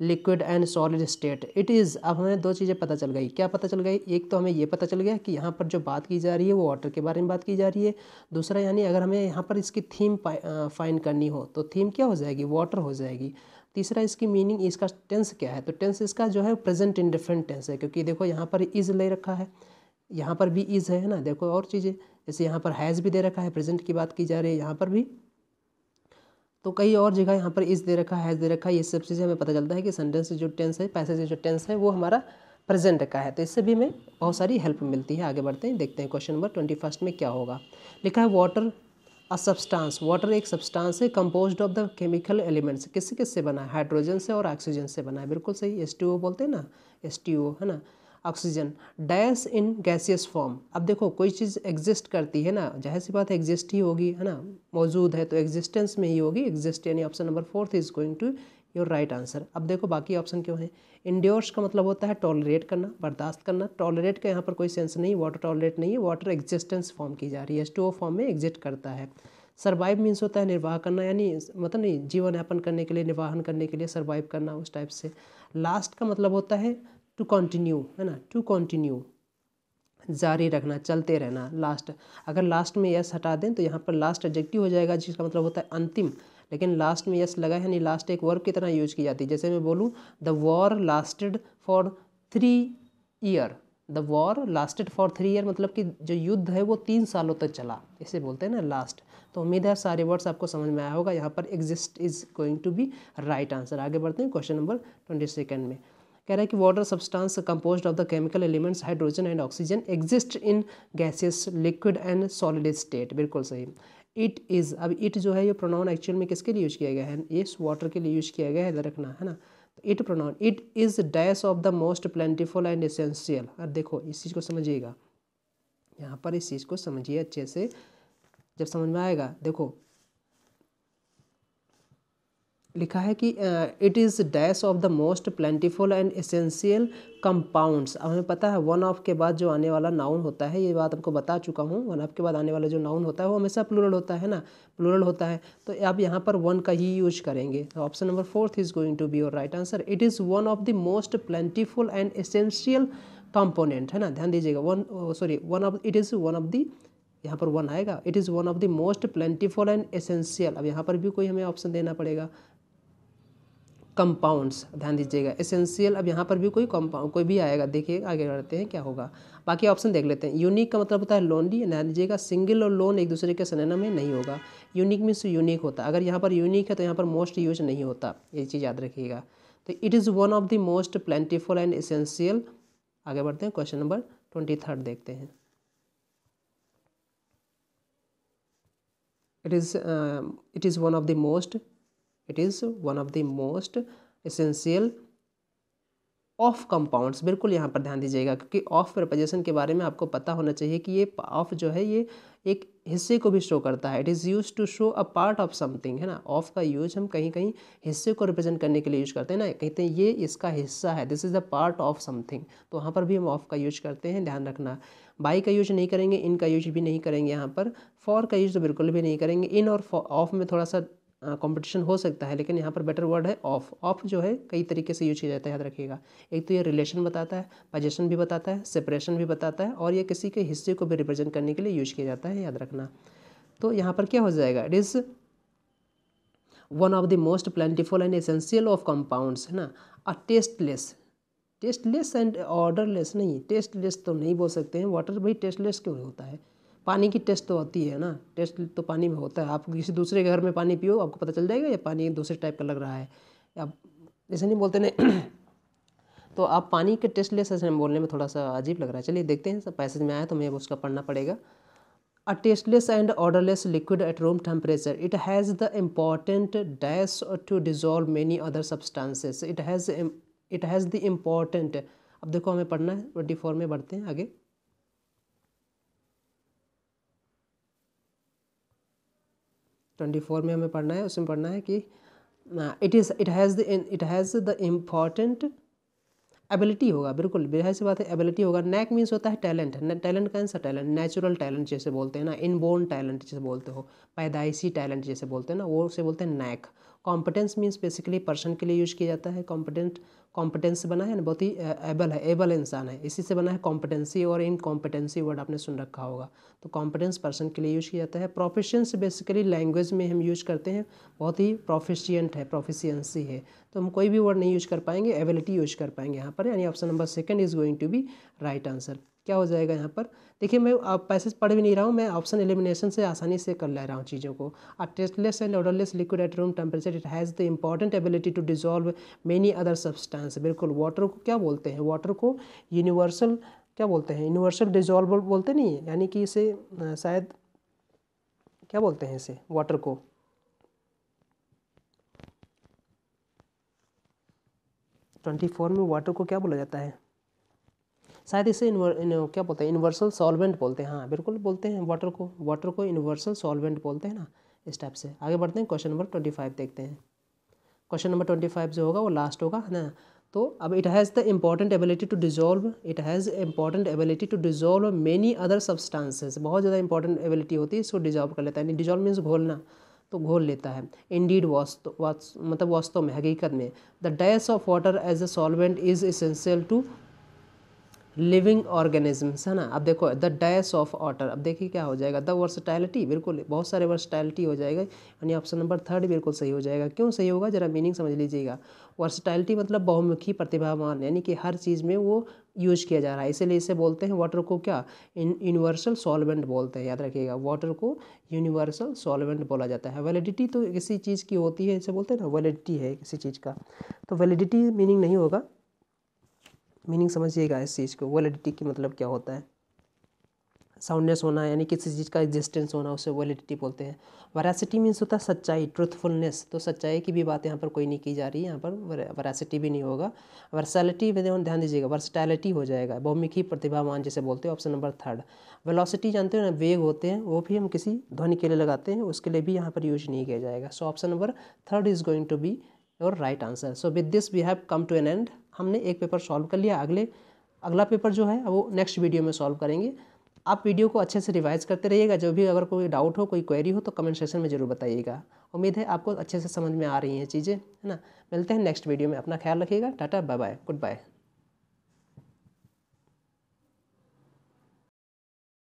S1: liquid and solid state it is अब हमें दो चीज़ें पता चल गई क्या पता चल गई एक तो हमें ये पता चल गया कि यहाँ पर जो बात की जा रही है वो वाटर के बारे में बात की जा रही है दूसरा यानी अगर हमें यहाँ पर इसकी थीम फाइन करनी हो तो थीम क्या हो जाएगी वाटर हो जाएगी तीसरा इसकी मीनिंग इसका टेंस क्या है तो टेंस इसका जो है प्रेजेंट इन डिफरेंट टेंस है क्योंकि देखो यहाँ पर इज़ ले रखा है यहाँ पर भी इज़ है ना देखो और चीज़ें जैसे यहाँ पर हैज़ भी दे रखा है प्रेजेंट की बात की जा रही है यहाँ पर भी तो कई और जगह यहाँ पर इज़ दे रखा है हैज़ दे रखा है ये सब चीज़ें हमें पता चलता है कि सेंटेंस जो टेंस है पैसेज जो टेंस है वो हमारा प्रेजेंट का है तो इससे भी हमें बहुत सारी हेल्प मिलती है आगे बढ़ते हैं देखते हैं क्वेश्चन नंबर ट्वेंटी फर्स्ट में क्या होगा लिखा है वाटर अ सब्सटेंस वाटर एक सब्सटेंस है composed of the chemical elements किससे किससे बना है हाइड्रोजन से और ऑक्सीजन से बना है बिल्कुल सही एस टी ओ बोलते हैं ना एस टी ओ है ना oxygen dash in gaseous form अब देखो कोई चीज़ एग्जिस्ट करती है ना जाहिर सी बात एग्जिस्ट ही होगी है ना मौजूद है तो एग्जिस्टेंस में ही होगी एग्जिस्ट यानी option number fourth is going to your right answer अब देखो बाकी ऑप्शन क्यों है इंडियोर्स का मतलब होता है टॉलरेट करना बर्दाश्त करना टॉलरेट का यहाँ पर कोई सेंस नहीं वाटर टॉलरेट नहीं है वाटर एग्जिस्टेंस फॉर्म की जा रही है एस फॉर्म में एग्जिट करता है सर्वाइव मीन्स होता है निर्वाह करना यानी मतलब नहीं जीवन यापन करने के लिए निर्वाहन करने के लिए सर्वाइव करना उस टाइप से लास्ट का मतलब होता है टू कॉन्टिन्यू है ना टू कॉन्टिन्यू जारी रखना चलते रहना लास्ट अगर लास्ट में यस हटा दें तो यहाँ पर लास्ट एडजेक्टिव हो जाएगा जिसका मतलब होता है अंतिम लेकिन लास्ट में यस लगा है नहीं लास्ट एक वर्ब की तरह यूज की जाती है जैसे मैं बोलूँ the war lasted for three year the war lasted for three year मतलब कि जो युद्ध है वो तीन सालों तक चला इसे बोलते हैं ना लास्ट तो उम्मीद है सारे वर्ड्स आपको समझ में आया होगा यहाँ पर exist is going to be right answer आगे बढ़ते हैं क्वेश्चन नंबर ट्वेंटी सेकेंड में कह रहा है कि water substance compose of the chemical elements hydrogen and oxygen exist in gases liquid and solid state बिल्कुल सही इट इज़ अब इट जो है ये प्रोनाउन एक्चुअल में किसके लिए यूज़ किया गया है इस वाटर के लिए यूज़ किया गया है रखना है ना it pronoun it is dash of the most plentiful and essential और देखो इस चीज़ को समझिएगा यहाँ पर इस चीज़ को समझिए अच्छे से जब समझ में आएगा देखो लिखा है कि it is dash of the most plentiful and essential compounds अब हमें पता है वन ऑफ के बाद जो आने वाला नाउन होता है ये बात आपको बता चुका हूँ वन ऑफ के बाद आने वाला जो नाउन होता है वो हमेशा प्लूरल होता है ना प्लूरल होता है तो आप यहाँ पर वन का ही यूज करेंगे option number fourth is going to be your right answer it is one of the most plentiful and essential component है ना ध्यान दीजिएगा one sorry one of it is one of the यहाँ पर one आएगा it is one of the most plentiful and essential अब यहाँ पर भी कोई हमें ऑप्शन देना पड़ेगा कंपाउंड्स ध्यान दीजिएगा एसेंशियल अब यहाँ पर भी कोई कंपाउंड कोई भी आएगा देखिए आगे बढ़ते हैं क्या होगा बाकी ऑप्शन देख लेते हैं यूनिक का मतलब होता है लोनली ध्यान दीजिएगा सिंगल और लोन एक दूसरे के सनैना में नहीं होगा यूनिक मीन्स यूनिक होता अगर यहाँ पर यूनिक है तो यहाँ पर मोस्ट यूज नहीं होता ये चीज़ याद रखिएगा तो it is one of the most plentiful and essential आगे बढ़ते हैं क्वेश्चन नंबर ट्वेंटी थर्ड देखते हैं it is it is one of the most it is one of the most essential of compounds बिल्कुल यहाँ पर ध्यान दीजिएगा क्योंकि ऑफ प्रपोजेशन के बारे में आपको पता होना चाहिए कि ये ऑफ जो है ये एक हिस्से को भी शो करता है it is use to show a part of something है ना ऑफ का यूज हम कहीं कहीं हिस्से को रिप्रेजेंट करने के लिए यूज करते हैं ना कहते हैं ये इसका हिस्सा है this is the part of something तो वहाँ पर भी हम ऑफ का यूज करते हैं ध्यान रखना बाई का यूज नहीं करेंगे इन का यूज भी नहीं करेंगे यहाँ पर फॉर का यूज तो बिल्कुल भी नहीं करेंगे इन और ऑफ में थोड़ा सा कंपटीशन हो सकता है लेकिन यहाँ पर बेटर वर्ड है ऑफ ऑफ जो है कई तरीके से यूज किया जाता है याद रखिएगा एक तो ये रिलेशन बताता है पजेशन भी बताता है सेपरेशन भी बताता है और ये किसी के हिस्से को भी रिप्रेजेंट करने के लिए यूज किया जाता है याद रखना तो यहाँ पर क्या हो जाएगा it is one of the most plentiful and essential of compounds है ना a tasteless tasteless and odourless नहीं टेस्टलेस तो नहीं बोल सकते हैं वाटर भाई टेस्टलेस क्यों होता है पानी की टेस्ट तो होती है ना टेस्ट तो पानी में होता है आप किसी दूसरे घर में पानी पियो आपको पता चल जाएगा ये पानी दूसरे टाइप का लग रहा है आप ऐसे नहीं बोलते नहीं (clears throat) तो आप पानी के टेस्ट ले सच बोलने में थोड़ा सा अजीब लग रहा है चलिए देखते हैं सब पैसेज में आया तो मैं उसका पढ़ना पड़ेगा a tasteless and odourless liquid at room temperature it has the important dash to dissolve many other substances it has it has the important अब देखो हमें पढ़ना है ट्वेंटी फोर में बढ़ते हैं आगे ट्वेंटी फोर में हमें पढ़ना है उसमें पढ़ना है कि it is it has the it has the important ability होगा बिल्कुल बेहद सी बात है एबिलिटी होगा नैक मीन्स होता है टैलेंट टैलेंट कौन सा टैलेंट नेचुरल टैलेंट जैसे बोलते हैं ना इनबोर्न टैलेंट जैसे बोलते हो पैदाइशी टैलेंट जैसे बोलते हैं ना वो उसे बोलते हैं knack competence means basically person के लिए यूज किया जाता है कॉम्पिटेंट कॉम्पिटेंस से बना है ना बहुत ही एबल है एबल इंसान है इसी से बना है कॉम्पिटेंसी और इन कॉम्पिटेंसी वर्ड आपने सुन रखा होगा तो कॉम्पिटेंस पर्सन के लिए यूज किया जाता है प्रोफेशंस बेसिकली लैंग्वेज में हम यूज करते हैं बहुत ही प्रोफिशियंट है प्रोफिशियंसी है तो हम कोई भी वर्ड नहीं यूज कर पाएंगे एबिलिटी यूज कर पाएंगे यहाँ पर यानी option number second is going to be right answer क्या हो जाएगा यहाँ पर देखिए मैं आप पैसेज पढ़ भी नहीं रहा हूँ मैं ऑप्शन एलिमिनेशन से आसानी से कर ले रहा हूँ चीज़ों को a tasteless and odourless liquid at room temperature it has the important ability to dissolve many other substance बिल्कुल वाटर को क्या बोलते हैं वाटर को यूनिवर्सल क्या बोलते हैं यूनिवर्सल डिजॉल्व बोलते नहीं है यानी कि इसे शायद क्या बोलते हैं इसे वाटर को ट्वेंटी फोर में वाटर को क्या बोला जाता है शायद इसे इन्वर, इन, क्या बोलते हैं यूनिवर्सल सॉल्वेंट बोलते हैं हाँ बिल्कुल बोलते हैं वाटर को वाटर को यूनिवर्सल सॉल्वेंट बोलते हैं ना इस टाइप से आगे बढ़ते हैं क्वेश्चन नंबर ट्वेंटी फाइव देखते हैं क्वेश्चन नंबर ट्वेंटी फाइव जो होगा वो लास्ट होगा है ना तो अब it has the important ability to dissolve it has important ability to dissolve many other substances बहुत ज़्यादा इंपॉर्टेंट एबिलिटी होती है इसको डिजोल्व कर लेता है डिजोल्व मीन्स घोलना तो घोल लेता है इंडीड वास्तव वास्तु मतलब वास्तव में हकीकत में the dash of water as a solvent is essential to living organisms है ना अब देखो द डैस ऑफ ऑटर अब देखिए क्या हो जाएगा द वर्सटैलिटी बिल्कुल बहुत सारे वर्सटैलिटी हो जाएगा यानी ऑप्शन नंबर थर्ड बिल्कुल सही हो जाएगा क्यों सही होगा जरा मीनिंग समझ लीजिएगा वर्सटैलिटी मतलब बहुमुखी प्रतिभावान यानी कि हर चीज़ में वो यूज किया जा रहा है इसीलिए इसे बोलते हैं वाटर को क्या यूनिवर्सल सॉल्वेंट बोलते हैं याद रखिएगा वाटर को यूनिवर्सल सॉल्वेंट बोला जाता है वैलिडिटी तो किसी चीज़ की होती है इसे बोलते हैं ना वैलिडिटी है किसी चीज़ का तो वैलिडिटी मीनिंग नहीं होगा मीनिंग समझिएगा इस चीज़ को वैलिडिटी की मतलब क्या होता है साउंडनेस होना यानी किसी चीज़ का एग्जिस्टेंस होना उसे वैलिडिटी बोलते हैं वरासिटी मीन्स होता है सच्चाई ट्रूथफुलनेस तो सच्चाई की भी बात यहाँ पर कोई नहीं की जा रही है यहाँ पर वरासिटी भी नहीं होगा वर्सैलिटी में ध्यान दीजिएगा वर्सटैलिटी हो जाएगा बहुमुखी प्रतिभावान जैसे बोलते हो ऑप्शन नंबर थर्ड वेलोसिटी जानते हो ना वेग होते हैं वो भी हम किसी ध्वनि के लिए लगाते हैं उसके लिए भी यहाँ पर यूज नहीं किया जाएगा so option number third is going to be your right answer so with this we have come to an end हमने एक पेपर सॉल्व कर लिया अगले अगला पेपर जो है वो नेक्स्ट वीडियो में सॉल्व करेंगे आप वीडियो को अच्छे से रिवाइज करते रहिएगा जो भी अगर कोई डाउट हो कोई क्वेरी हो तो कमेंट सेशन में ज़रूर बताइएगा उम्मीद है आपको अच्छे से समझ में आ रही हैं चीज़ें है ना मिलते हैं नेक्स्ट वीडियो में अपना ख्याल रखिएगा tata bye bye good bye